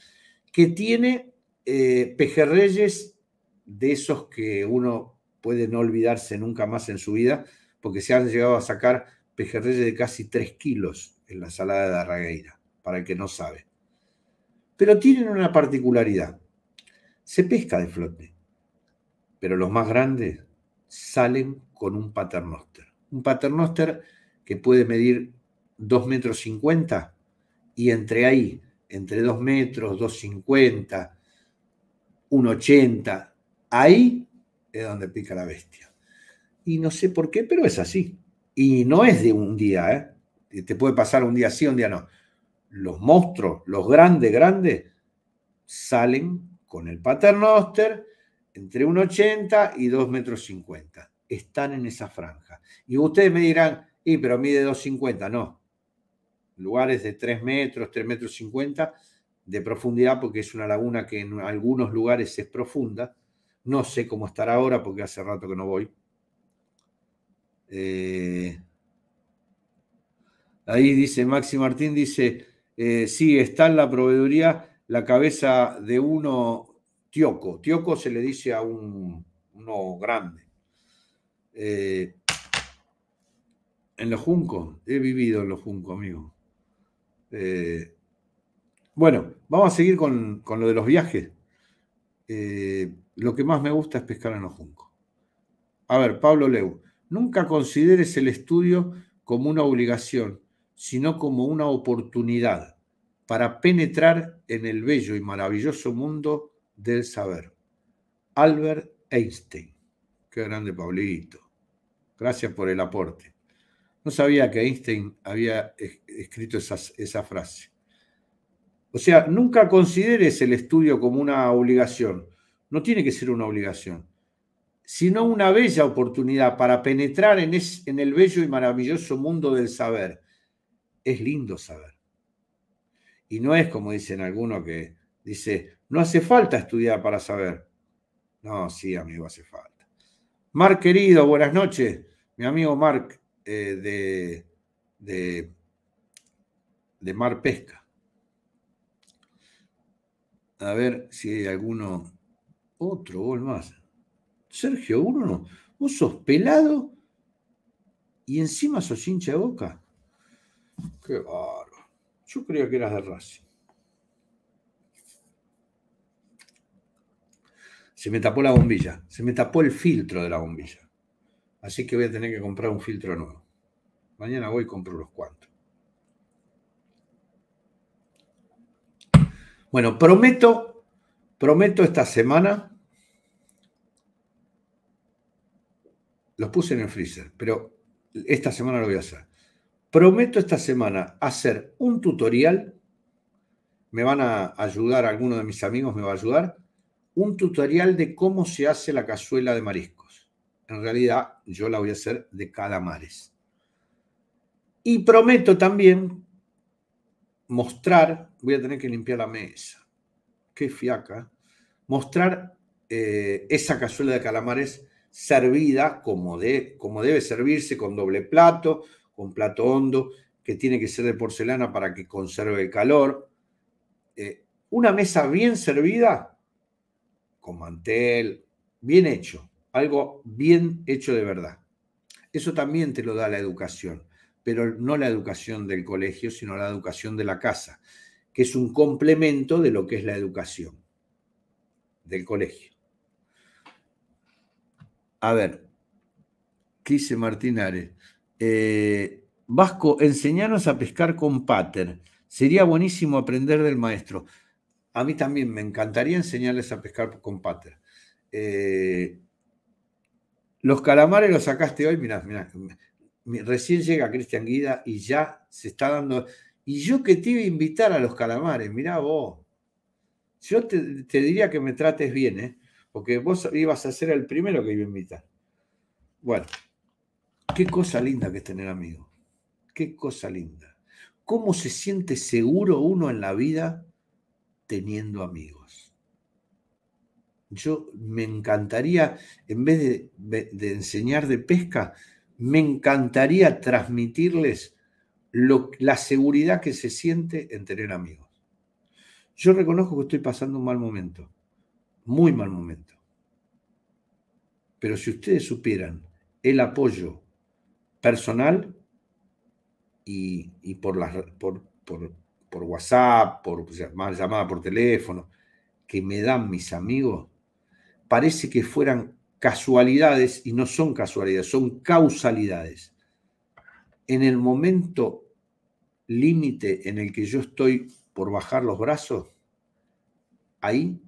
que tiene pejerreyes de esos que uno puede no olvidarse nunca más en su vida, porque se han llegado a sacar pejerreyes de casi 3 kilos en la salada de Darragueira para el que no sabe. Pero tienen una particularidad. Se pesca de flote, pero los más grandes salen con un paternoster. Un paternoster que puede medir 2 metros 50 y entre ahí, entre 2 metros, 2,50, 1,80, ahí es donde pica la bestia. Y no sé por qué, pero es así. Y no es de un día, ¿eh? Te puede pasar un día sí, un día no los monstruos, los grandes, grandes, salen con el paternoster entre 1,80 y 2,50 metros. Están en esa franja. Y ustedes me dirán, y pero mide 2,50. No. Lugares de 3 metros, 3,50 metros 50 de profundidad, porque es una laguna que en algunos lugares es profunda. No sé cómo estará ahora, porque hace rato que no voy. Eh, ahí dice Maxi Martín, dice, eh, sí está en la proveeduría la cabeza de uno tioco. Tioco se le dice a uno grande. Eh, en los juncos, he vivido en los juncos, amigo. Eh, bueno, vamos a seguir con, con lo de los viajes. lo que más me gusta es pescar en los juncos. A ver, Pablo Leu, nunca consideres el estudio como una obligación sino como una oportunidad para penetrar en el bello y maravilloso mundo del saber. Albert Einstein. Qué grande Pablito. Gracias por el aporte. No sabía que Einstein había escrito esa frase. O sea, nunca consideres el estudio como una obligación. No tiene que ser una obligación, sino una bella oportunidad para penetrar en el bello y maravilloso mundo del saber es lindo saber. Y no es como dicen algunos que dice, no hace falta estudiar para saber. No, sí, amigo, hace falta. Mar querido, buenas noches. Mi amigo Marc eh, de, de, de Mar Pesca. A ver si hay alguno. Otro gol más. Sergio uno vos sos pelado y encima sos hincha de boca. Qué Yo creía que eras de Racing. Se me tapó la bombilla, se me tapó el filtro de la bombilla. Así que voy a tener que comprar un filtro nuevo. Mañana voy y compro los cuantos. Bueno, prometo, prometo esta semana. Los puse en el freezer, pero esta semana lo voy a hacer Prometo esta semana hacer un tutorial. Me van a ayudar, alguno de mis amigos me va a ayudar. Un tutorial de cómo se hace la cazuela de mariscos. En realidad, yo la voy a hacer de calamares. Y prometo también mostrar, voy a tener que limpiar la mesa. Qué fiaca. Mostrar eh, esa cazuela de calamares servida como, de, como debe servirse, con doble plato, con plato hondo, que tiene que ser de porcelana para que conserve el calor. Eh, una mesa bien servida, con mantel, bien hecho, algo bien hecho de verdad. Eso también te lo da la educación, pero no la educación del colegio, sino la educación de la casa, que es un complemento de lo que es la educación del colegio. A ver, quise Martín eh, Vasco, enseñanos a pescar con pater. Sería buenísimo aprender del maestro. A mí también me encantaría enseñarles a pescar con pater. Eh, los calamares los sacaste hoy, mirá, mirá. Recién llega Cristian Guida y ya se está dando. Y yo que te iba a invitar a los calamares, mirá vos. Yo te, diría que me trates bien, ¿eh? porque vos ibas a ser el primero que iba a invitar. Bueno, Qué cosa linda que es tener amigos. Qué cosa linda. ¿Cómo se siente seguro uno en la vida teniendo amigos? Yo me encantaría, en vez de, enseñar de pesca, me encantaría transmitirles la seguridad que se siente en tener amigos. Yo reconozco que estoy pasando un mal momento, muy mal momento. Pero si ustedes supieran el apoyo personal y, por, por, WhatsApp, por llamada por teléfono, que me dan mis amigos, parece que fueran casualidades y no son casualidades, son causalidades. En el momento límite en el que yo estoy por bajar los brazos, ahí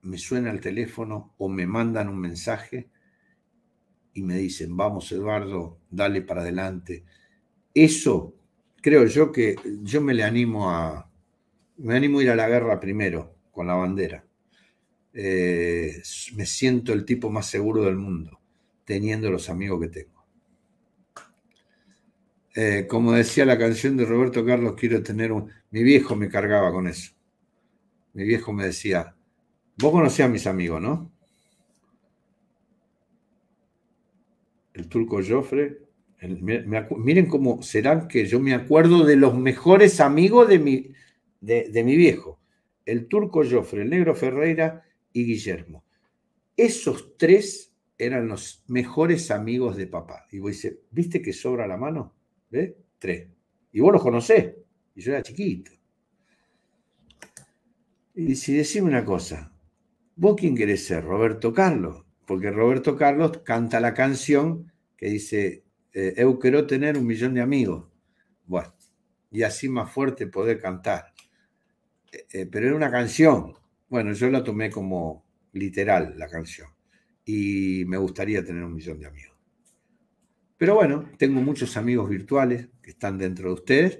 me suena el teléfono o me mandan un mensaje y me dicen, vamos Eduardo, dale para adelante. Eso creo yo que yo me le animo a, me animo ir a la guerra primero con la bandera. Eh, me siento el tipo más seguro del mundo, teniendo los amigos que tengo. Eh, como decía la canción de Roberto Carlos, quiero tener un... Mi viejo me cargaba con eso. Mi viejo me decía, vos conocías a mis amigos, ¿no? el turco Joffre. miren cómo serán que yo me acuerdo de los mejores amigos de mi, de, mi viejo. El turco Joffre, el negro Ferreira y Guillermo. Esos tres eran los mejores amigos de papá. Y vos dices, ¿viste que sobra la mano? ¿Ves? Tres. Y vos los conocés. Y yo era chiquito. Y si decime una cosa, ¿vos quién querés ser? ¿Roberto Carlos? porque Roberto Carlos canta la canción que dice, eh, eu quiero tener un millón de amigos. y así más fuerte poder cantar. Eh, eh, pero era una canción. Bueno, yo la tomé como literal la canción. Y me gustaría tener un millón de amigos. Pero bueno, tengo muchos amigos virtuales que están dentro de ustedes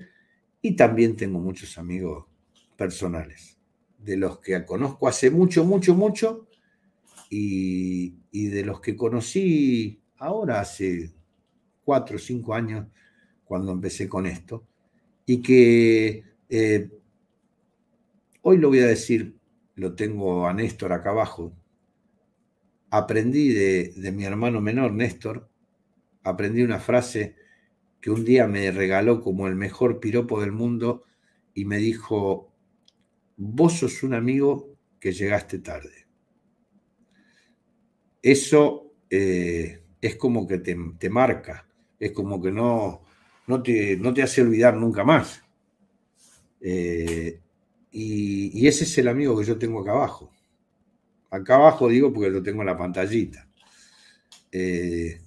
y también tengo muchos amigos personales, de los que conozco hace mucho, mucho, mucho y, de los que conocí ahora hace cuatro o cinco años cuando empecé con esto, y que eh, hoy lo voy a decir, lo tengo a Néstor acá abajo, aprendí de, de, mi hermano menor, Néstor, aprendí una frase que un día me regaló como el mejor piropo del mundo y me dijo, vos sos un amigo que llegaste tarde eso eh, es como que te, marca, es como que no, no, te, hace olvidar nunca más. Eh, y, ese es el amigo que yo tengo acá abajo. Acá abajo digo porque lo tengo en la pantallita. Eh,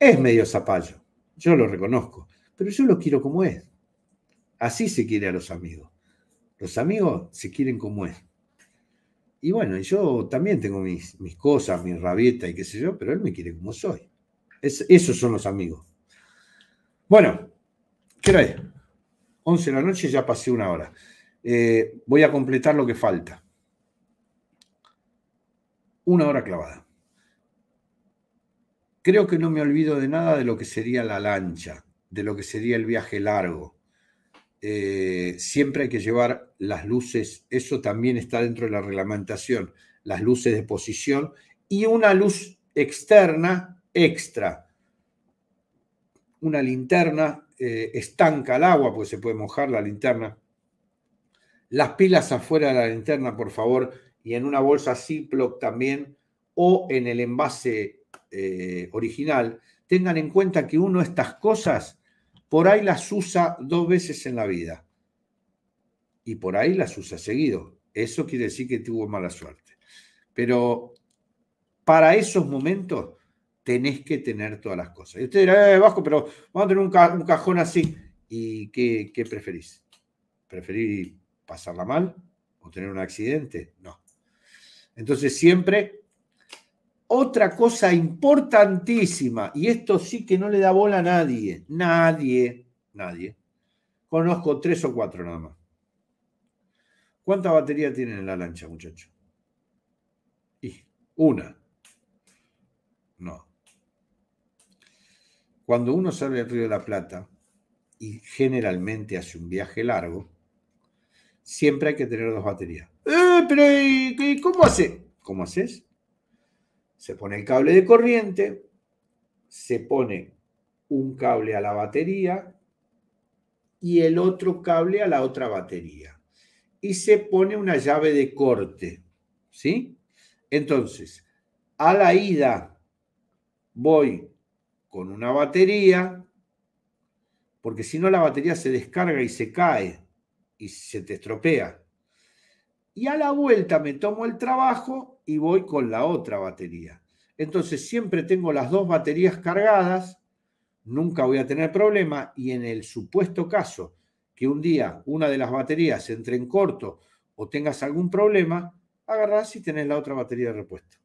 es medio zapallo, yo lo reconozco, pero yo lo quiero como es. Así se quiere a los amigos. Los amigos se quieren como es. Y bueno, yo también tengo mis, cosas, mis rabietas y qué sé yo, pero él me quiere como soy. esos son los amigos. Bueno, ¿qué hora 11 de la noche, ya pasé una hora. Eh, voy a completar lo que falta. Una hora clavada. Creo que no me olvido de nada de lo que sería la lancha, de lo que sería el viaje largo, eh, siempre hay que llevar las luces, eso también está dentro de la reglamentación, las luces de posición y una luz externa extra, una linterna eh, estanca el agua, pues se puede mojar la linterna. Las pilas afuera de la linterna, por favor, y en una bolsa Ziploc también, o en el envase eh, original. Tengan en cuenta que uno de estas cosas por ahí las usa dos veces en la vida. Y por ahí las usa seguido. Eso quiere decir que tuvo mala suerte. Pero para esos momentos tenés que tener todas las cosas. Y usted dirá, eh, Vasco, pero vamos a tener un, cajón así. ¿Y qué, qué preferís? ¿Preferís pasarla mal o tener un accidente? No. Entonces siempre otra cosa importantísima, y esto sí que no le da bola a nadie, nadie, nadie. Conozco tres o cuatro nada más. ¿Cuánta batería tienen en la lancha, muchacho? Y una. No. Cuando uno sale del Río de la Plata y generalmente hace un viaje largo, siempre hay que tener dos baterías. Eh, pero ¿cómo hace? ¿Cómo haces? Se pone el cable de corriente, se pone un cable a la batería y el otro cable a la otra batería. Y se pone una llave de corte, ¿sí? Entonces, a la ida voy con una batería, porque si no la batería se descarga y se cae y se te estropea y a la vuelta me tomo el trabajo y voy con la otra batería. Entonces siempre tengo las dos baterías cargadas, nunca voy a tener problema y en el supuesto caso que un día una de las baterías entre en corto o tengas algún problema, agarrás y tenés la otra batería de repuesto.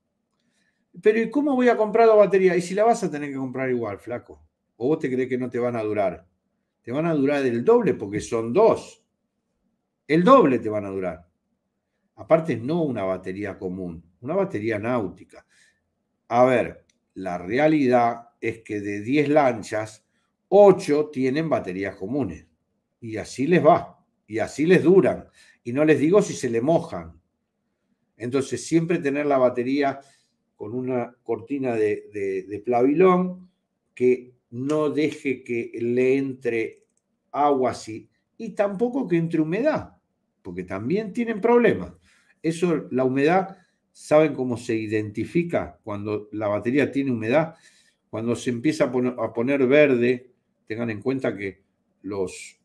Pero ¿y cómo voy a comprar dos baterías? Y si la vas a tener que comprar igual, flaco. ¿O vos te crees que no te van a durar? Te van a durar el doble porque son dos. El doble te van a durar. Aparte, no una batería común, una batería náutica. A ver, la realidad es que de 10 lanchas, 8 tienen baterías comunes. Y así les va, y así les duran. Y no les digo si se le mojan. Entonces, siempre tener la batería con una cortina de, de, plavilón que no deje que le entre agua así y tampoco que entre humedad, porque también tienen problemas. Eso, la humedad, ¿saben cómo se identifica cuando la batería tiene humedad? Cuando se empieza a poner, verde, tengan en cuenta que los,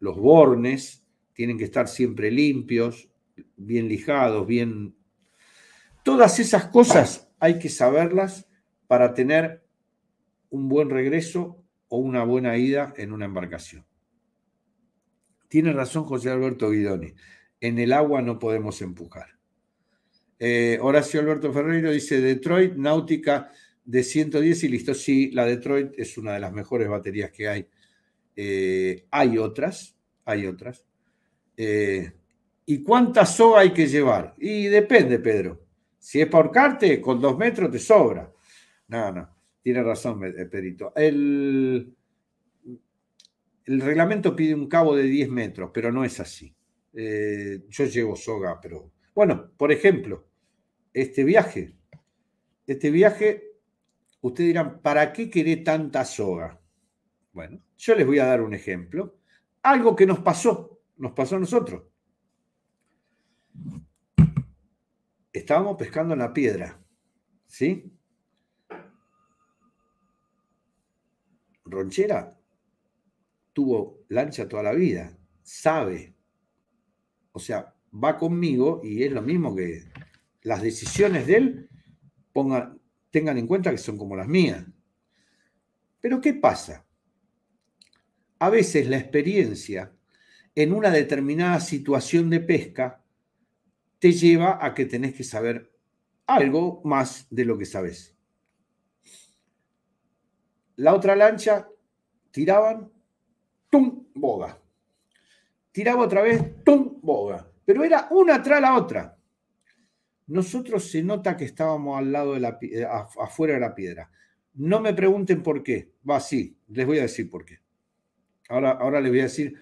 los bornes tienen que estar siempre limpios, bien lijados, bien... Todas esas cosas hay que saberlas para tener un buen regreso o una buena ida en una embarcación. Tiene razón José Alberto Guidoni en el agua no podemos empujar. Eh, Horacio Alberto Ferreiro dice Detroit, náutica de 110 y listo. Sí, la Detroit es una de las mejores baterías que hay. Eh, hay otras, hay otras. Eh, ¿Y cuánta soga hay que llevar? Y depende, Pedro. Si es por ahorcarte, con dos metros te sobra. No, no, tiene razón, Pedrito. El, el reglamento pide un cabo de 10 metros, pero no es así. Eh, yo llevo soga, pero bueno, por ejemplo, este viaje. Este viaje, ustedes dirán, ¿para qué queré tanta soga? Bueno, yo les voy a dar un ejemplo. Algo que nos pasó, nos pasó a nosotros. Estábamos pescando en la piedra, ¿sí? Ronchera tuvo lancha toda la vida, sabe o sea, va conmigo y es lo mismo que las decisiones de él pongan, tengan en cuenta que son como las mías. Pero ¿qué pasa? A veces la experiencia en una determinada situación de pesca te lleva a que tenés que saber algo más de lo que sabes. La otra lancha tiraban, ¡tum! boga tiraba otra vez, ¡tum! boga. Pero era una tras la otra. Nosotros se nota que estábamos al lado de la, eh, afuera de la piedra. No me pregunten por qué. Va, así les voy a decir por qué. Ahora, ahora les voy a decir,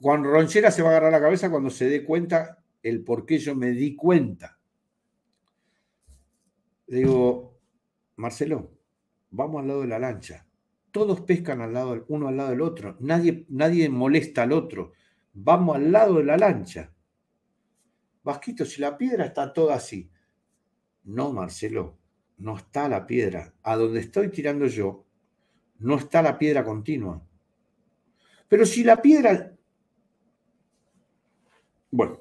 cuando Ronchera se va a agarrar la cabeza cuando se dé cuenta el por qué yo me di cuenta. digo, Marcelo, vamos al lado de la lancha. Todos pescan al lado, uno al lado del otro. Nadie, nadie molesta al otro vamos al lado de la lancha. Vasquito, si la piedra está toda así. No, Marcelo, no está la piedra. A donde estoy tirando yo, no está la piedra continua. Pero si la piedra... Bueno,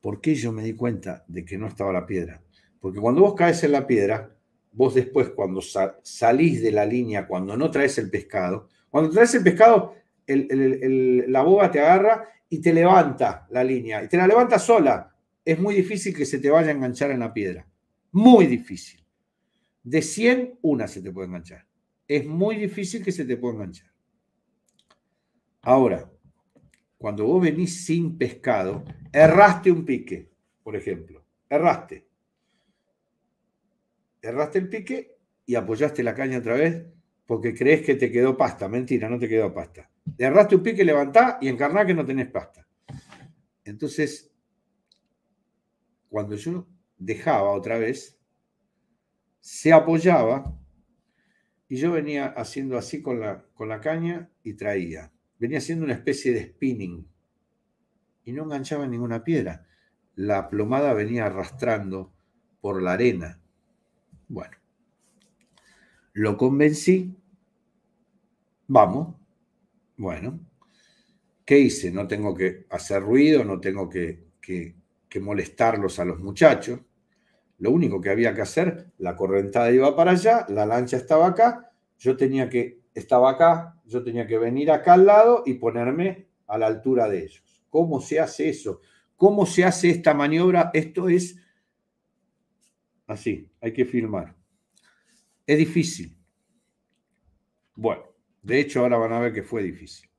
¿por qué yo me di cuenta de que no estaba la piedra? Porque cuando vos caes en la piedra, vos después cuando salís de la línea, cuando no traes el pescado, cuando traes el pescado la boba te agarra y te levanta la línea. Y te la levanta sola. Es muy difícil que se te vaya a enganchar en la piedra. Muy difícil. De 100, una se te puede enganchar. Es muy difícil que se te pueda enganchar. Ahora, cuando vos venís sin pescado, erraste un pique, por ejemplo. Erraste. Erraste el pique y apoyaste la caña otra vez porque crees que te quedó pasta. Mentira, no te quedó pasta. Le un pique, levantá y encarna que no tenés pasta. Entonces, cuando yo dejaba otra vez, se apoyaba y yo venía haciendo así con la, caña y traía. Venía haciendo una especie de spinning y no enganchaba ninguna piedra. La plomada venía arrastrando por la arena. Bueno, lo convencí, vamos, bueno, ¿qué hice? No tengo que hacer ruido, no tengo que, molestarlos a los muchachos. Lo único que había que hacer, la correntada iba para allá, la lancha estaba acá, yo tenía que, estaba acá, yo tenía que venir acá al lado y ponerme a la altura de ellos. ¿Cómo se hace eso? ¿Cómo se hace esta maniobra? Esto es así, hay que filmar. Es difícil. Bueno, de hecho, ahora van a ver que fue difícil.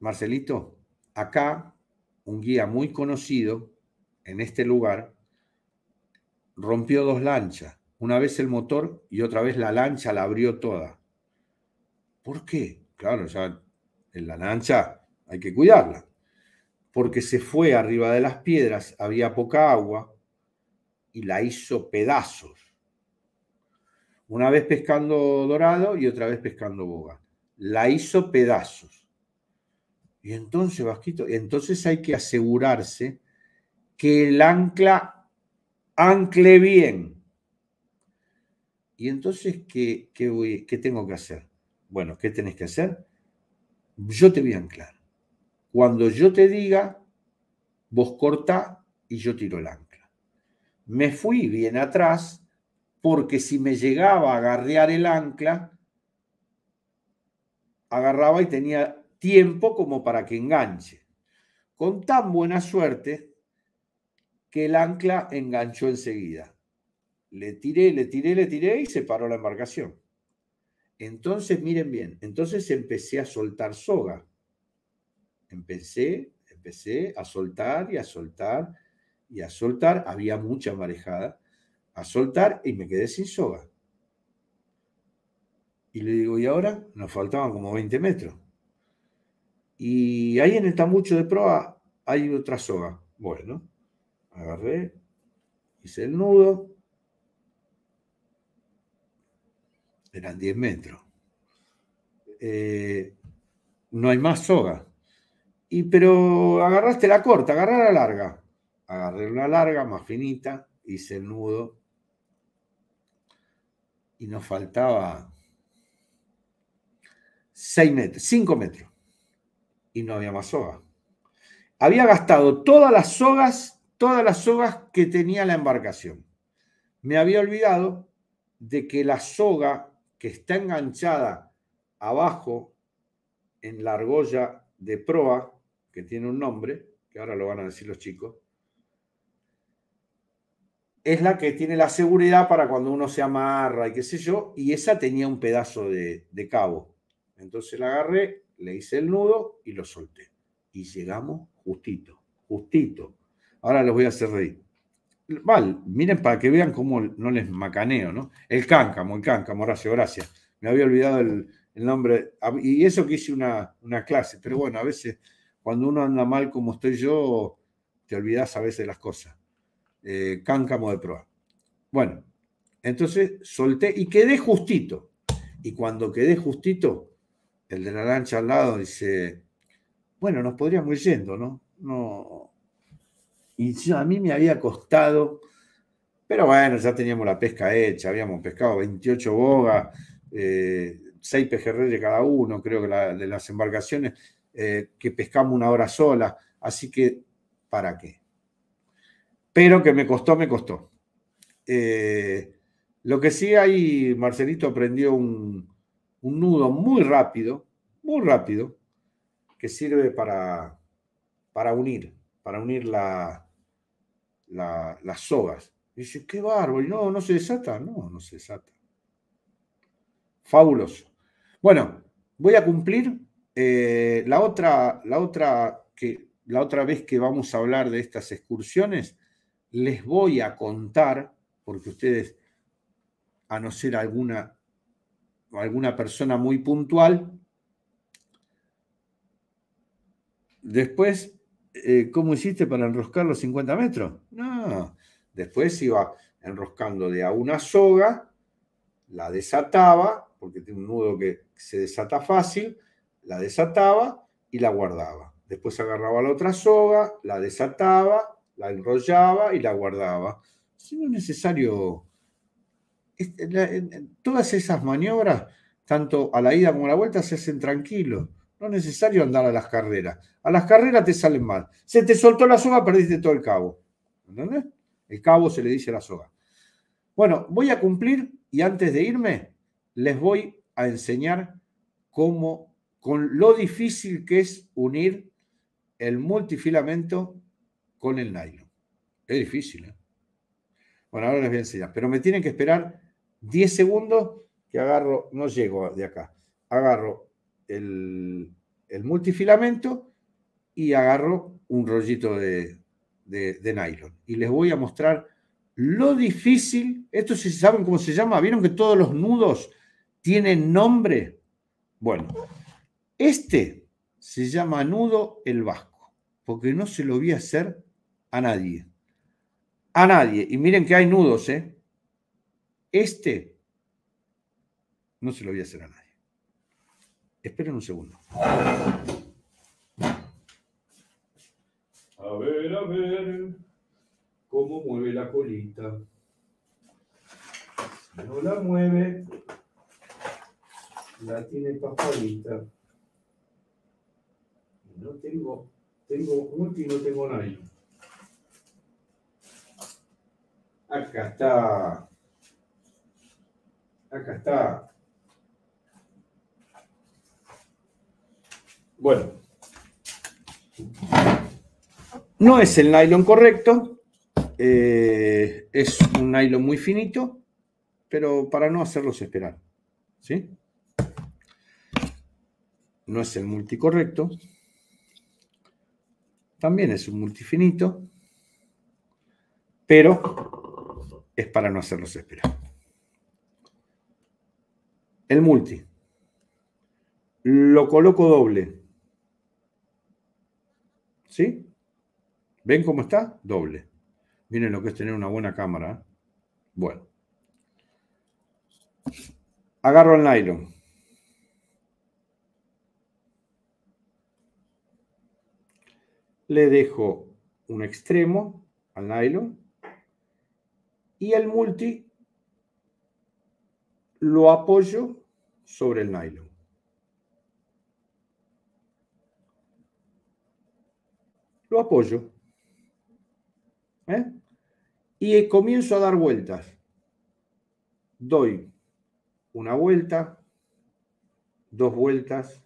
Marcelito, acá un guía muy conocido en este lugar rompió dos lanchas, una vez el motor y otra vez la lancha la abrió toda. ¿Por qué? Claro, ya en la lancha hay que cuidarla, porque se fue arriba de las piedras, había poca agua y la hizo pedazos una vez pescando dorado y otra vez pescando boga. La hizo pedazos. Y entonces, Vasquito, entonces hay que asegurarse que el ancla ancle bien. Y entonces, ¿qué, qué, tengo que hacer? Bueno, ¿qué tenés que hacer? Yo te voy a anclar. Cuando yo te diga, vos corta y yo tiro el ancla. Me fui bien atrás porque si me llegaba a agarrear el ancla, agarraba y tenía tiempo como para que enganche. Con tan buena suerte que el ancla enganchó enseguida. Le tiré, le tiré, le tiré y se paró la embarcación. Entonces, miren bien, entonces empecé a soltar soga. Empecé, empecé a soltar y a soltar y a soltar. Había mucha marejada a soltar y me quedé sin soga. Y le digo, ¿y ahora? Nos faltaban como 20 metros. Y ahí en el tamucho de proa hay otra soga. Bueno, agarré, hice el nudo. Eran 10 metros. Eh, no hay más soga. Y, pero agarraste la corta, agarrar la larga. Agarré una larga, más finita, hice el nudo y nos faltaba 5 metros y no había más soga. Había gastado todas las sogas, todas las sogas que tenía la embarcación. Me había olvidado de que la soga que está enganchada abajo en la argolla de proa, que tiene un nombre, que ahora lo van a decir los chicos, es la que tiene la seguridad para cuando uno se amarra y qué sé yo, y esa tenía un pedazo de, cabo. Entonces la agarré, le hice el nudo y lo solté. Y llegamos justito, justito. Ahora los voy a hacer reír. Vale, miren para que vean cómo no les macaneo, ¿no? El cáncamo, el cáncamo, Horacio, gracias. Me había olvidado el, nombre. Ah, y eso que hice una, una, clase, pero bueno, a veces cuando uno anda mal como estoy yo, te olvidas a veces las cosas. Eh, cáncamo de proa. Bueno, entonces solté y quedé justito. Y cuando quedé justito, el de la lancha al lado dice, bueno, nos podríamos ir yendo, ¿no? no... Y a mí me había costado, pero bueno, ya teníamos la pesca hecha, habíamos pescado 28 bogas, eh, 6 de cada uno, creo que de las embarcaciones, eh, que pescamos una hora sola. Así que, ¿para qué? pero que me costó, me costó. Eh, lo que sí hay, Marcelito aprendió un, nudo muy rápido, muy rápido, que sirve para, para unir, para unir las sogas. dice, qué bárbaro, no, no se desata, no, no se desata. Fabuloso. Bueno, voy a cumplir eh, la, otra, la, otra que, la otra vez que vamos a hablar de estas excursiones les voy a contar, porque ustedes, a no ser alguna, alguna persona muy puntual, después, eh, ¿cómo hiciste para enroscar los 50 metros? No, después iba enroscando de a una soga, la desataba, porque tiene un nudo que se desata fácil, la desataba y la guardaba. Después agarraba la otra soga, la desataba la enrollaba y la guardaba. Si no es necesario, todas esas maniobras, tanto a la ida como a la vuelta, se hacen tranquilos. No es necesario andar a las carreras. A las carreras te salen mal. Se te soltó la soga, perdiste todo el cabo. ¿Entendés? El cabo se le dice la soga. Bueno, voy a cumplir y antes de irme, les voy a enseñar cómo, con lo difícil que es unir el multifilamento con el nylon. Es difícil. ¿eh? Bueno, ahora les voy a enseñar. Pero me tienen que esperar 10 segundos que agarro, no llego de acá. Agarro el, multifilamento y agarro un rollito de, nylon. Y les voy a mostrar lo difícil. Esto si saben cómo se llama. ¿Vieron que todos los nudos tienen nombre? Bueno, este se llama nudo el vasco, porque no se lo vi hacer a nadie. A nadie. Y miren que hay nudos, ¿eh? Este no se lo voy a hacer a nadie. Esperen un segundo. A ver, a ver, cómo mueve la colita. no la mueve, la tiene pasadita. No tengo, tengo multi y no tengo nadie. Acá está. Acá está. Bueno. No es el nylon correcto. Eh, es un nylon muy finito, pero para no hacerlos esperar. ¿Sí? No es el multicorrecto. También es un multifinito. Pero es para no hacerlos esperar. El multi. Lo coloco doble. ¿Sí? ¿Ven cómo está? Doble. Miren lo que es tener una buena cámara. ¿eh? Bueno. Agarro el nylon. Le dejo un extremo al nylon y el multi lo apoyo sobre el nylon. Lo apoyo. ¿eh? Y comienzo a dar vueltas. Doy una vuelta, dos vueltas,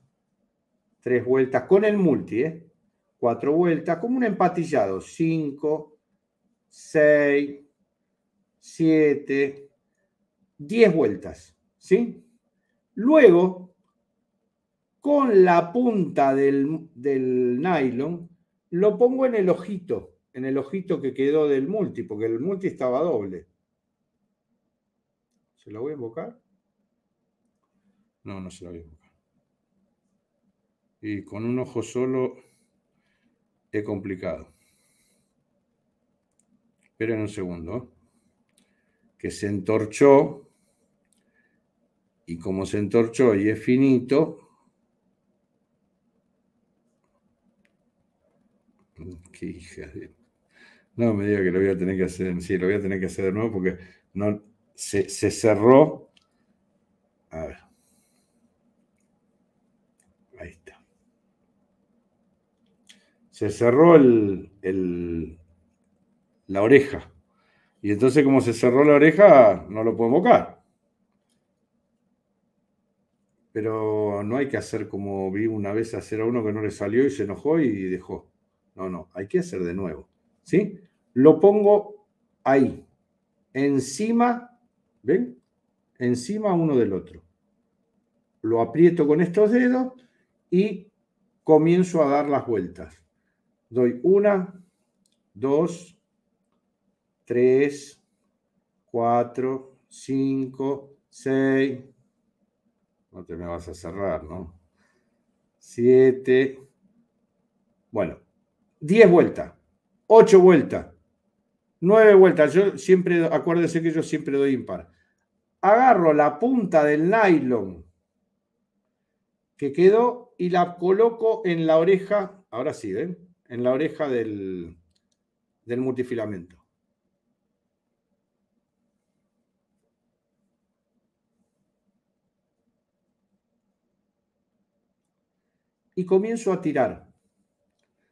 tres vueltas con el multi, ¿eh? cuatro vueltas, como un empatillado, cinco, seis, 7, 10 vueltas, ¿sí? Luego, con la punta del, nylon, lo pongo en el ojito, en el ojito que quedó del multi, porque el multi estaba doble. ¿Se lo voy a invocar? No, no se lo voy a invocar. Y con un ojo solo es complicado. Esperen un segundo que se entorchó, y como se entorchó y es finito, No me diga que lo voy a tener que hacer, sí, lo voy a tener que hacer de nuevo porque no, se, cerró. A ver. Ahí está. Se cerró el, la oreja. Y entonces como se cerró la oreja, no lo puedo invocar. Pero no hay que hacer como vi una vez hacer a uno que no le salió y se enojó y dejó. No, no, hay que hacer de nuevo. ¿Sí? Lo pongo ahí, encima, ¿ven? Encima uno del otro. Lo aprieto con estos dedos y comienzo a dar las vueltas. Doy una, dos, 3, 4, 5, 6. No te me vas a cerrar, ¿no? 7. Bueno, 10 vueltas, 8 vueltas, 9 vueltas. Yo siempre, acuérdense que yo siempre doy impar. Agarro la punta del nylon que quedó y la coloco en la oreja, ahora sí, ¿ven? ¿eh? En la oreja del, del multifilamento. y comienzo a tirar.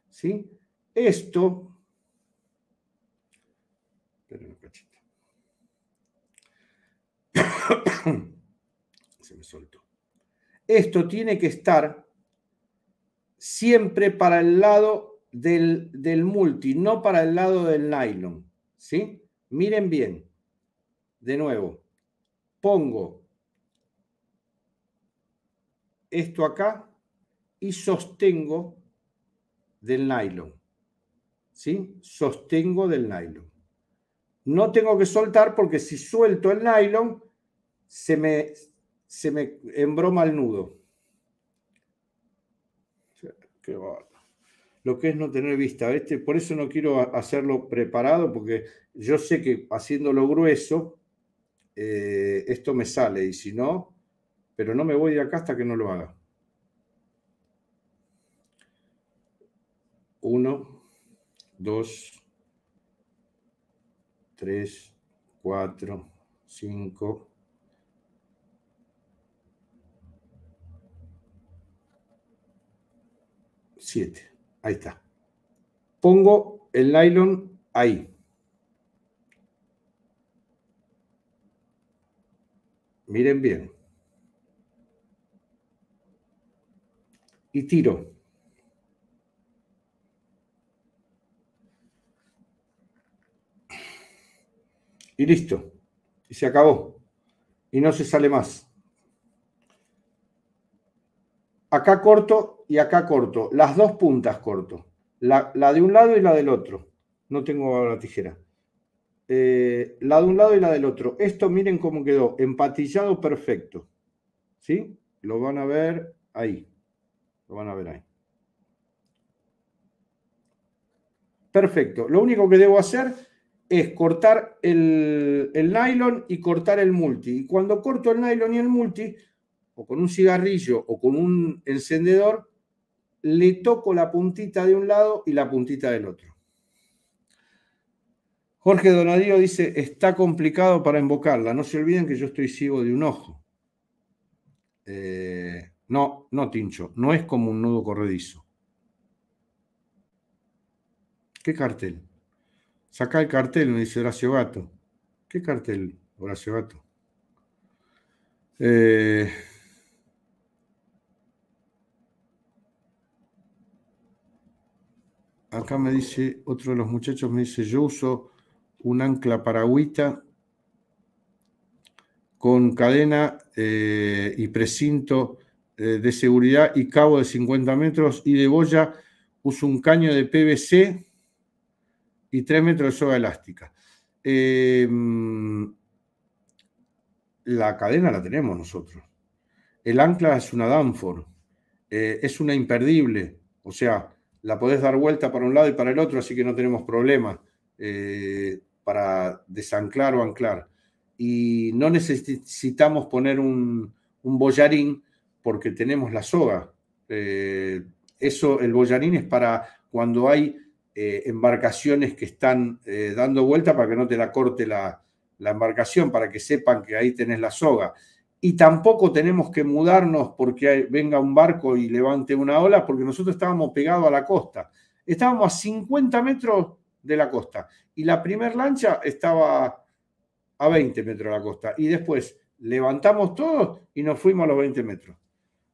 ¿Sí? Esto, se me Esto tiene que estar siempre para el lado del, del multi, no para el lado del nylon. ¿Sí? Miren bien. De nuevo, pongo esto acá y sostengo del nylon. ¿Sí? Sostengo del nylon. No tengo que soltar porque si suelto el nylon, se me, se me embroma el nudo. Lo que es no tener vista, este, por eso no quiero hacerlo preparado, porque yo sé que haciéndolo grueso, eh, esto me sale, y si no, pero no me voy de acá hasta que no lo haga. 1, 2, 3, 4, 5, 7. Ahí está. Pongo el nylon ahí. Miren bien. Y tiro. Y listo. Y se acabó. Y no se sale más. Acá corto y acá corto. Las dos puntas corto. La, de un lado y la del otro. No tengo la tijera. Eh, la de un lado y la del otro. Esto miren cómo quedó. Empatillado perfecto. ¿Sí? Lo van a ver ahí. Lo van a ver ahí. Perfecto. Lo único que debo hacer es cortar el, nylon y cortar el multi. Y cuando corto el nylon y el multi, o con un cigarrillo o con un encendedor, le toco la puntita de un lado y la puntita del otro. Jorge Donadío dice, está complicado para invocarla. No se olviden que yo estoy ciego de un ojo. Eh, no, no, Tincho, no es como un nudo corredizo. ¿Qué cartel? saca el cartel, me dice Horacio Gato. ¿Qué cartel, Horacio Gato? Eh, acá me dice otro de los muchachos, me dice, yo uso un ancla paragüita con cadena eh, y precinto eh, de seguridad y cabo de 50 metros y de boya, uso un caño de PVC y 3 metros de soga elástica. Em, la cadena la tenemos nosotros. El ancla es una Danford, eh, es una imperdible, o sea, la podés dar vuelta para un lado y para el otro, así que no tenemos problema eh, para desanclar o anclar. Y no necesitamos poner un, un bollarín porque tenemos la soga. Eh, eso, el boyarín es para cuando hay eh, embarcaciones que están eh, dando vuelta para que no te la corte la, embarcación, para que sepan que ahí tenés la soga. Y tampoco tenemos que mudarnos porque venga un barco y levante una ola, porque nosotros estábamos pegados a la costa. Estábamos a 50 metros de la costa y la primer lancha estaba a 20 metros de la costa. Y después levantamos todos y nos fuimos a los 20 metros.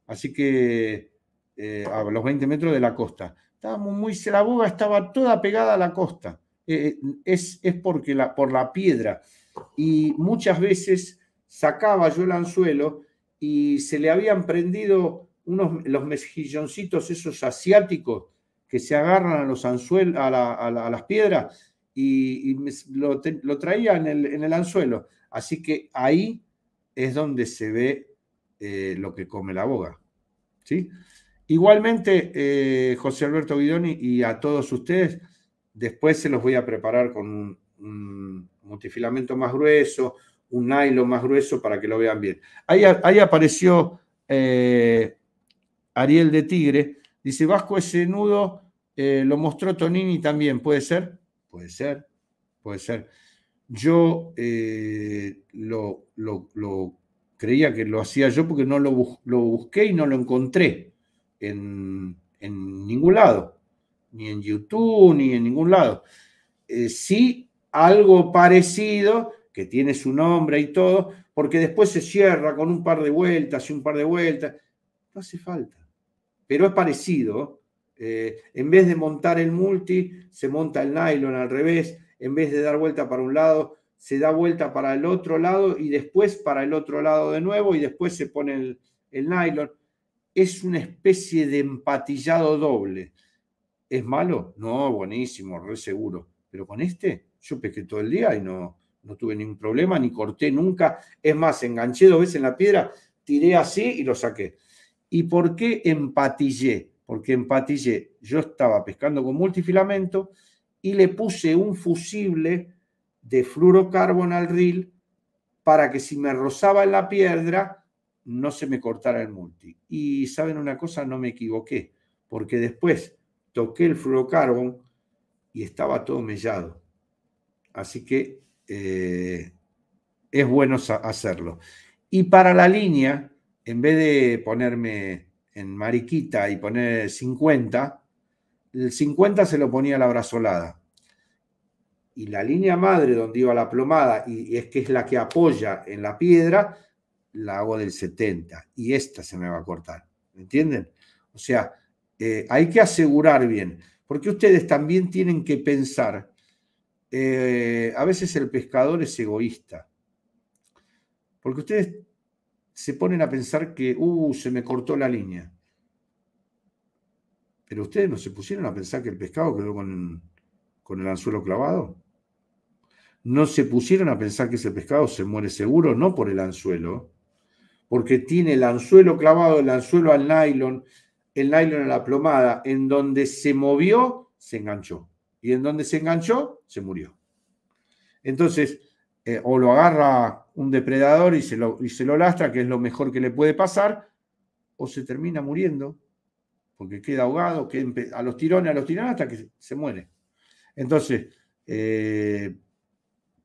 Así que eh, a los 20 metros de la costa muy, la boga estaba toda pegada a la costa. Eh, eh, es, es porque la, por la piedra. Y muchas veces sacaba yo el anzuelo y se le habían prendido unos, los mejilloncitos esos asiáticos que se agarran a los a, las piedras y, lo, lo, traía en el, anzuelo. Así que ahí es donde se ve eh, lo que come la boga. ¿sí? Igualmente, eh, José Alberto Guidoni y a todos ustedes, después se los voy a preparar con un, multifilamento más grueso, un nylon más grueso para que lo vean bien. Ahí, apareció eh, Ariel de Tigre, dice, Vasco ese nudo eh, lo mostró Tonini también, ¿puede ser? Puede ser, puede ser. Yo lo, creía que lo hacía yo porque no lo, lo busqué y no lo encontré en, ningún lado, ni en YouTube, ni en ningún lado. si eh, sí, algo parecido, que tiene su nombre y todo, porque después se cierra con un par de vueltas y un par de vueltas. No hace falta. Pero es parecido. Eh, en vez de montar el multi, se monta el nylon al revés. En vez de dar vuelta para un lado, se da vuelta para el otro lado y después para el otro lado de nuevo y después se pone el, el nylon es una especie de empatillado doble. ¿Es malo? No, buenísimo, re seguro. Pero con este yo pesqué todo el día y no, no tuve ningún problema, ni corté nunca. Es más, enganché dos veces en la piedra, tiré así y lo saqué. ¿Y por qué empatillé? Porque empatillé. Yo estaba pescando con multifilamento y le puse un fusible de fluorocarbono al ril para que si me rozaba en la piedra, no se me cortara el multi. Y saben una cosa, no me equivoqué, porque después toqué el fluorocarbon y estaba todo mellado. Así que eh, es bueno hacerlo. Y para la línea, en vez de ponerme en mariquita y poner 50, el 50 se lo ponía a la brazolada. Y la línea madre donde iba la plomada, y es que es la que apoya en la piedra, la agua del 70 y esta se me va a cortar. ¿Me entienden? O sea, eh, hay que asegurar bien, porque ustedes también tienen que pensar, eh, a veces el pescador es egoísta, porque ustedes se ponen a pensar que, uh, se me cortó la línea. Pero ustedes no se pusieron a pensar que el pescado quedó con el anzuelo clavado. No se pusieron a pensar que ese pescado se muere seguro, no por el anzuelo, porque tiene el anzuelo clavado, el anzuelo al nylon, el nylon a la plomada, en donde se movió, se enganchó. Y en donde se enganchó, se murió. Entonces, eh, o lo agarra un depredador y se, lo, y se lo lastra, que es lo mejor que le puede pasar, o se termina muriendo, porque queda ahogado, a los tirones, a los tirones, hasta que se muere. Entonces, eh,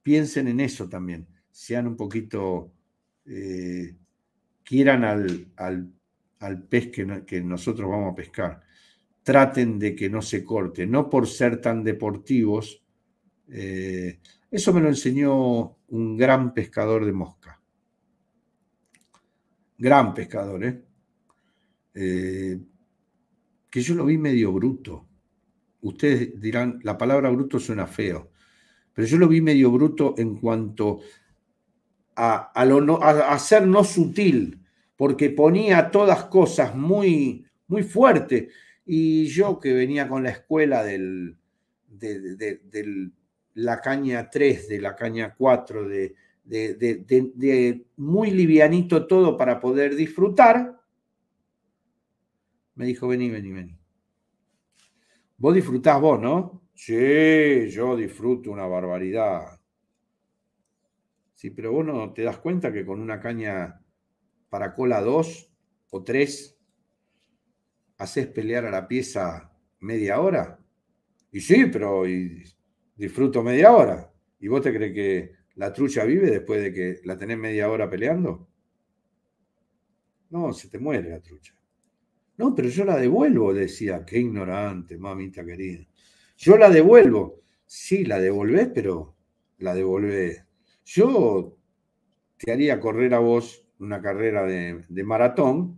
piensen en eso también, sean un poquito eh, quieran al, al, pez que, nosotros vamos a pescar. Traten de que no se corte, no por ser tan deportivos. Eh, eso me lo enseñó un gran pescador de mosca. Gran pescador, ¿eh? ¿eh? que yo lo vi medio bruto. Ustedes dirán, la palabra bruto suena feo, pero yo lo vi medio bruto en cuanto a, no, a ser no sutil porque ponía todas cosas muy, muy fuertes. Y yo que venía con la escuela del, de, la caña 3, de la caña 4, de, de muy livianito todo para poder disfrutar, me dijo, vení, vení, vení. Vos disfrutás vos, ¿no? Sí, yo disfruto una barbaridad. Sí, pero vos no te das cuenta que con una caña para cola 2 o 3, haces pelear a la pieza media hora. Y sí, pero disfruto media hora. ¿Y vos te crees que la trucha vive después de que la tenés media hora peleando? No, se te muere la trucha. No, pero yo la devuelvo, decía. Qué ignorante, mamita querida. Yo la devuelvo. Sí, la devolvés, pero la devolvés. Yo te haría correr a vos una carrera de, maratón,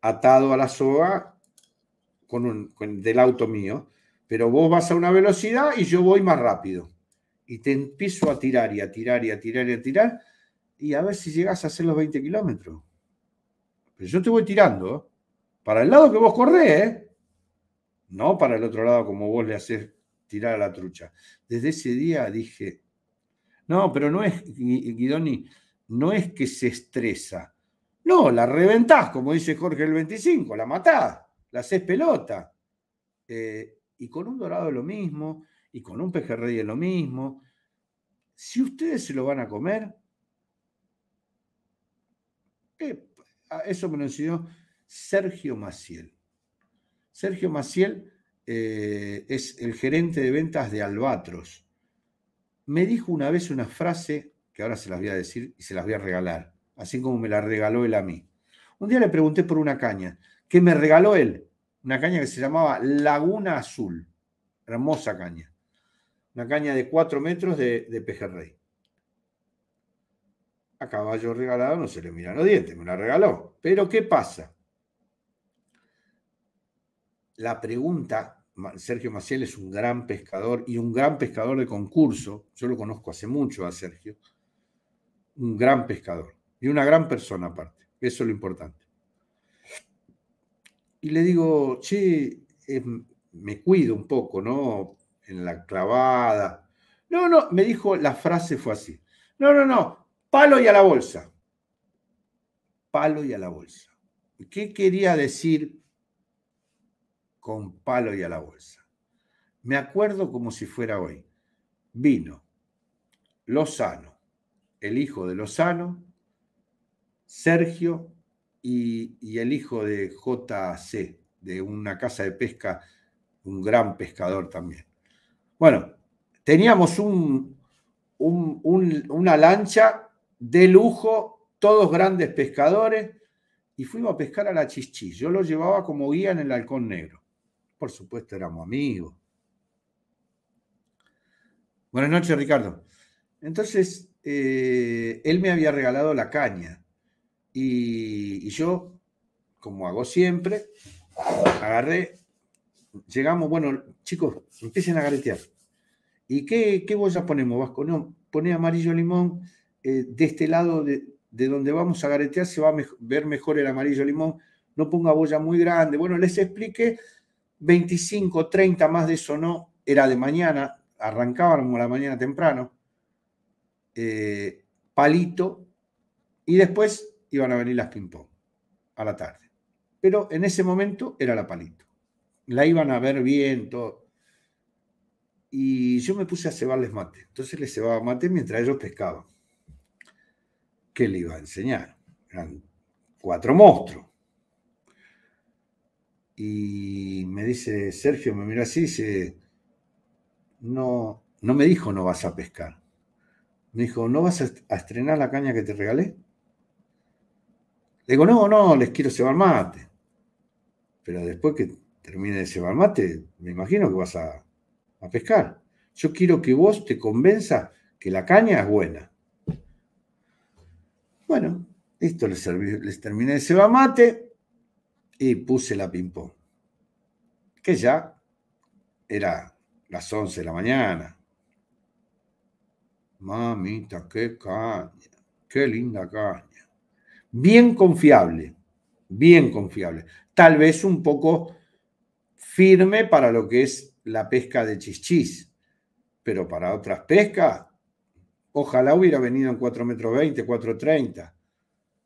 atado a la soga con, del auto mío, pero vos vas a una velocidad y yo voy más rápido. Y te empiezo a tirar y a tirar y a tirar y a tirar, y a ver si llegas a hacer los 20 kilómetros. Pero yo te voy tirando ¿eh? para el lado que vos corres, ¿eh? no para el otro lado como vos le haces tirar a la trucha. Desde ese día dije, no, pero no es, Guidoni, no es que se estresa. No, la reventás, como dice Jorge el 25, la matás, la haces pelota. Eh, y con un dorado lo mismo, y con un pejerrey lo mismo. Si ustedes se lo van a comer, eh, eso me lo enseñó Sergio Maciel. Sergio Maciel eh, es el gerente de ventas de Albatros. Me dijo una vez una frase que ahora se las voy a decir y se las voy a regalar, así como me la regaló él a mí. Un día le pregunté por una caña, que me regaló él, una caña que se llamaba Laguna Azul, hermosa caña, una caña de 4 metros de, de pejerrey. A caballo regalado no se le miran los dientes, me la regaló. Pero ¿qué pasa? La pregunta Sergio Maciel es un gran pescador y un gran pescador de concurso. Yo lo conozco hace mucho a Sergio un gran pescador y una gran persona aparte. Eso es lo importante. Y le digo, che, me cuido un poco, ¿no? En la clavada. No, no, me dijo, la frase fue así. No, no, no, palo y a la bolsa. Palo y a la bolsa. ¿Qué quería decir con palo y a la bolsa? Me acuerdo como si fuera hoy. Vino, Lozano, el hijo de Lozano, Sergio y, el hijo de JC, de una casa de pesca, un gran pescador también. Bueno, teníamos un, una lancha de lujo, todos grandes pescadores, y fuimos a pescar a la Chichí. Yo lo llevaba como guía en el Halcón Negro. Por supuesto, éramos amigos. Buenas noches, Ricardo. Entonces, eh, él me había regalado la caña. Y, yo, como hago siempre, agarré, llegamos, bueno, chicos, empiecen a garetear. ¿Y qué, qué ponemos, Vasco? No, pone amarillo limón eh, de este lado de, donde vamos a garetear, se va a ver mejor el amarillo limón. No ponga boya muy grande. Bueno, les expliqué, 25, 30 más de eso no, era de mañana, arrancábamos la mañana temprano eh, palito, y después iban a venir las ping-pong a la tarde. Pero en ese momento era la palito. La iban a ver bien, Y yo me puse a cebarles mate. Entonces les cebaba mate mientras ellos pescaban. ¿Qué le iba a enseñar? Eran cuatro monstruos. Y me dice Sergio, me mira así, dice, no, no me dijo no vas a pescar. Me dijo, ¿no vas a estrenar la caña que te regalé? Le digo, no, no, les quiero cebar mate. Pero después que termine de cebar mate, me imagino que vas a, pescar. Yo quiero que vos te convenzas que la caña es buena. Bueno, esto les, terminé de cebar mate y puse la pimpón. Que ya era las 11 de la mañana. Mamita, qué caña, qué linda caña. Bien confiable, bien confiable. Tal vez un poco firme para lo que es la pesca de chichis, pero para otras pescas, ojalá hubiera venido en 4,20 metros 4,30.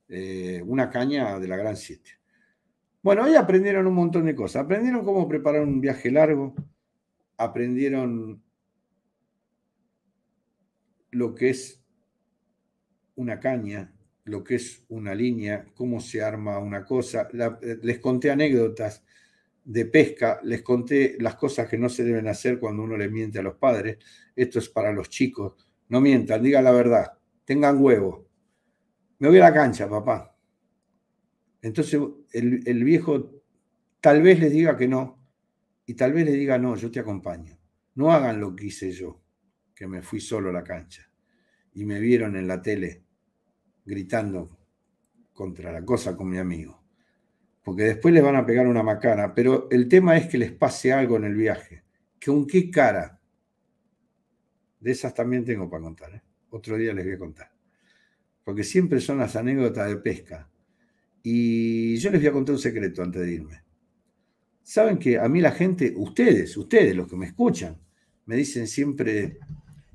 Eh, una caña de la Gran 7. Bueno, ahí aprendieron un montón de cosas. Aprendieron cómo preparar un viaje largo, aprendieron lo que es una caña, lo que es una línea, cómo se arma una cosa. Eh, les conté anécdotas de pesca, les conté las cosas que no se deben hacer cuando uno le miente a los padres. Esto es para los chicos. No mientan, digan la verdad, tengan huevo. Me voy a la cancha, papá. Entonces el, el viejo tal vez les diga que no y tal vez les diga no, yo te acompaño. No hagan lo que hice yo que me fui solo a la cancha y me vieron en la tele gritando contra la cosa con mi amigo. Porque después les van a pegar una macana, pero el tema es que les pase algo en el viaje. Que un qué cara. De esas también tengo para contar. ¿eh? Otro día les voy a contar. Porque siempre son las anécdotas de pesca. Y yo les voy a contar un secreto antes de irme. Saben que a mí la gente, ustedes, ustedes los que me escuchan, me dicen siempre,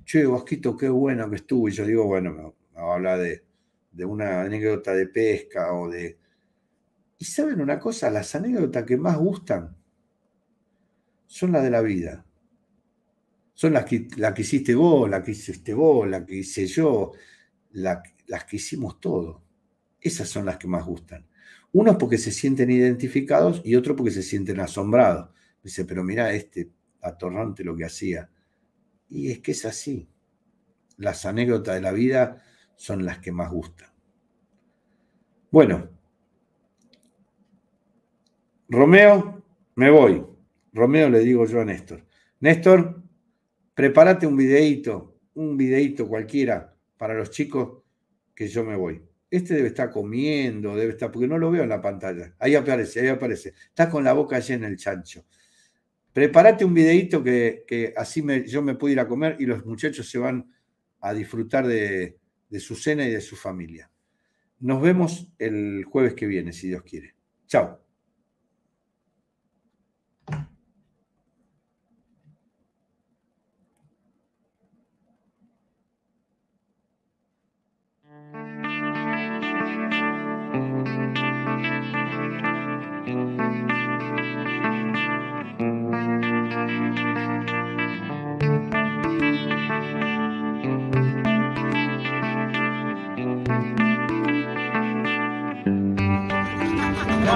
che, Bosquito, qué bueno que estuvo. Y yo digo, bueno, me, habla de, de una anécdota de pesca o de... Y saben una cosa, las anécdotas que más gustan son las de la vida. Son las que, la que hiciste vos, la que hiciste vos, la que hice yo, las que hicimos todos. Esas son las que más gustan. Unos porque se sienten identificados y otros porque se sienten asombrados. Dice, pero mira este atorrante lo que hacía. Y es que es así. Las anécdotas de la vida son las que más gustan. Bueno, Romeo, me voy. Romeo le digo yo a Néstor. Néstor, prepárate un videíto, un videíto cualquiera para los chicos que yo me voy. Este debe estar comiendo, debe estar, porque no lo veo en la pantalla. Ahí aparece, ahí aparece. Está con la boca llena el chancho. Prepárate un videito que, así me, yo me puedo ir a comer y los muchachos se van a disfrutar de, de su cena y de su familia. Nos vemos el jueves que viene, si Dios quiere. Chao.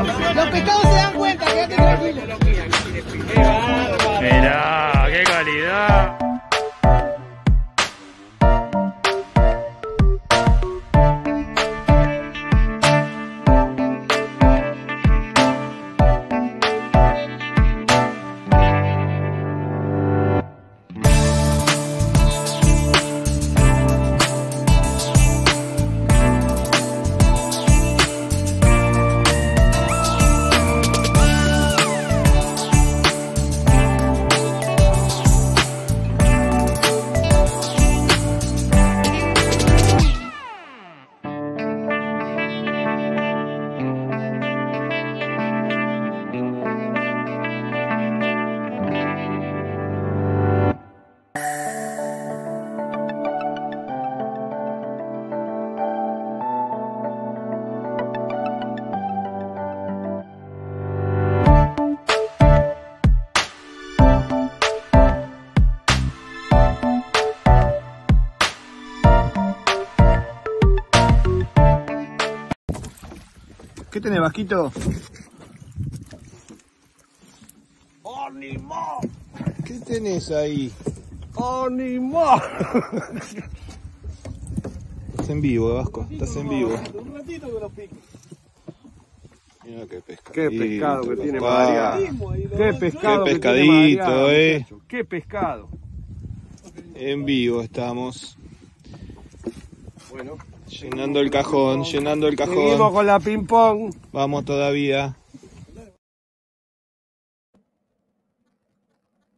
Los pescados se dan cuenta, quédate tranquilo. Mirá. ¿Qué tenés, Vasquito? ¿Qué tenés ahí? ¡Ánimo! Estás en vivo, eh, Vasco. Estás en vivo. Un ratito que Mira qué pescado. Qué pescado que tiene María. Qué pescado. Eh. Qué pescadito, eh. Qué pescado. En vivo estamos. Bueno. Llenando el cajón, llenando el cajón. Seguimos con la ping-pong. Vamos todavía.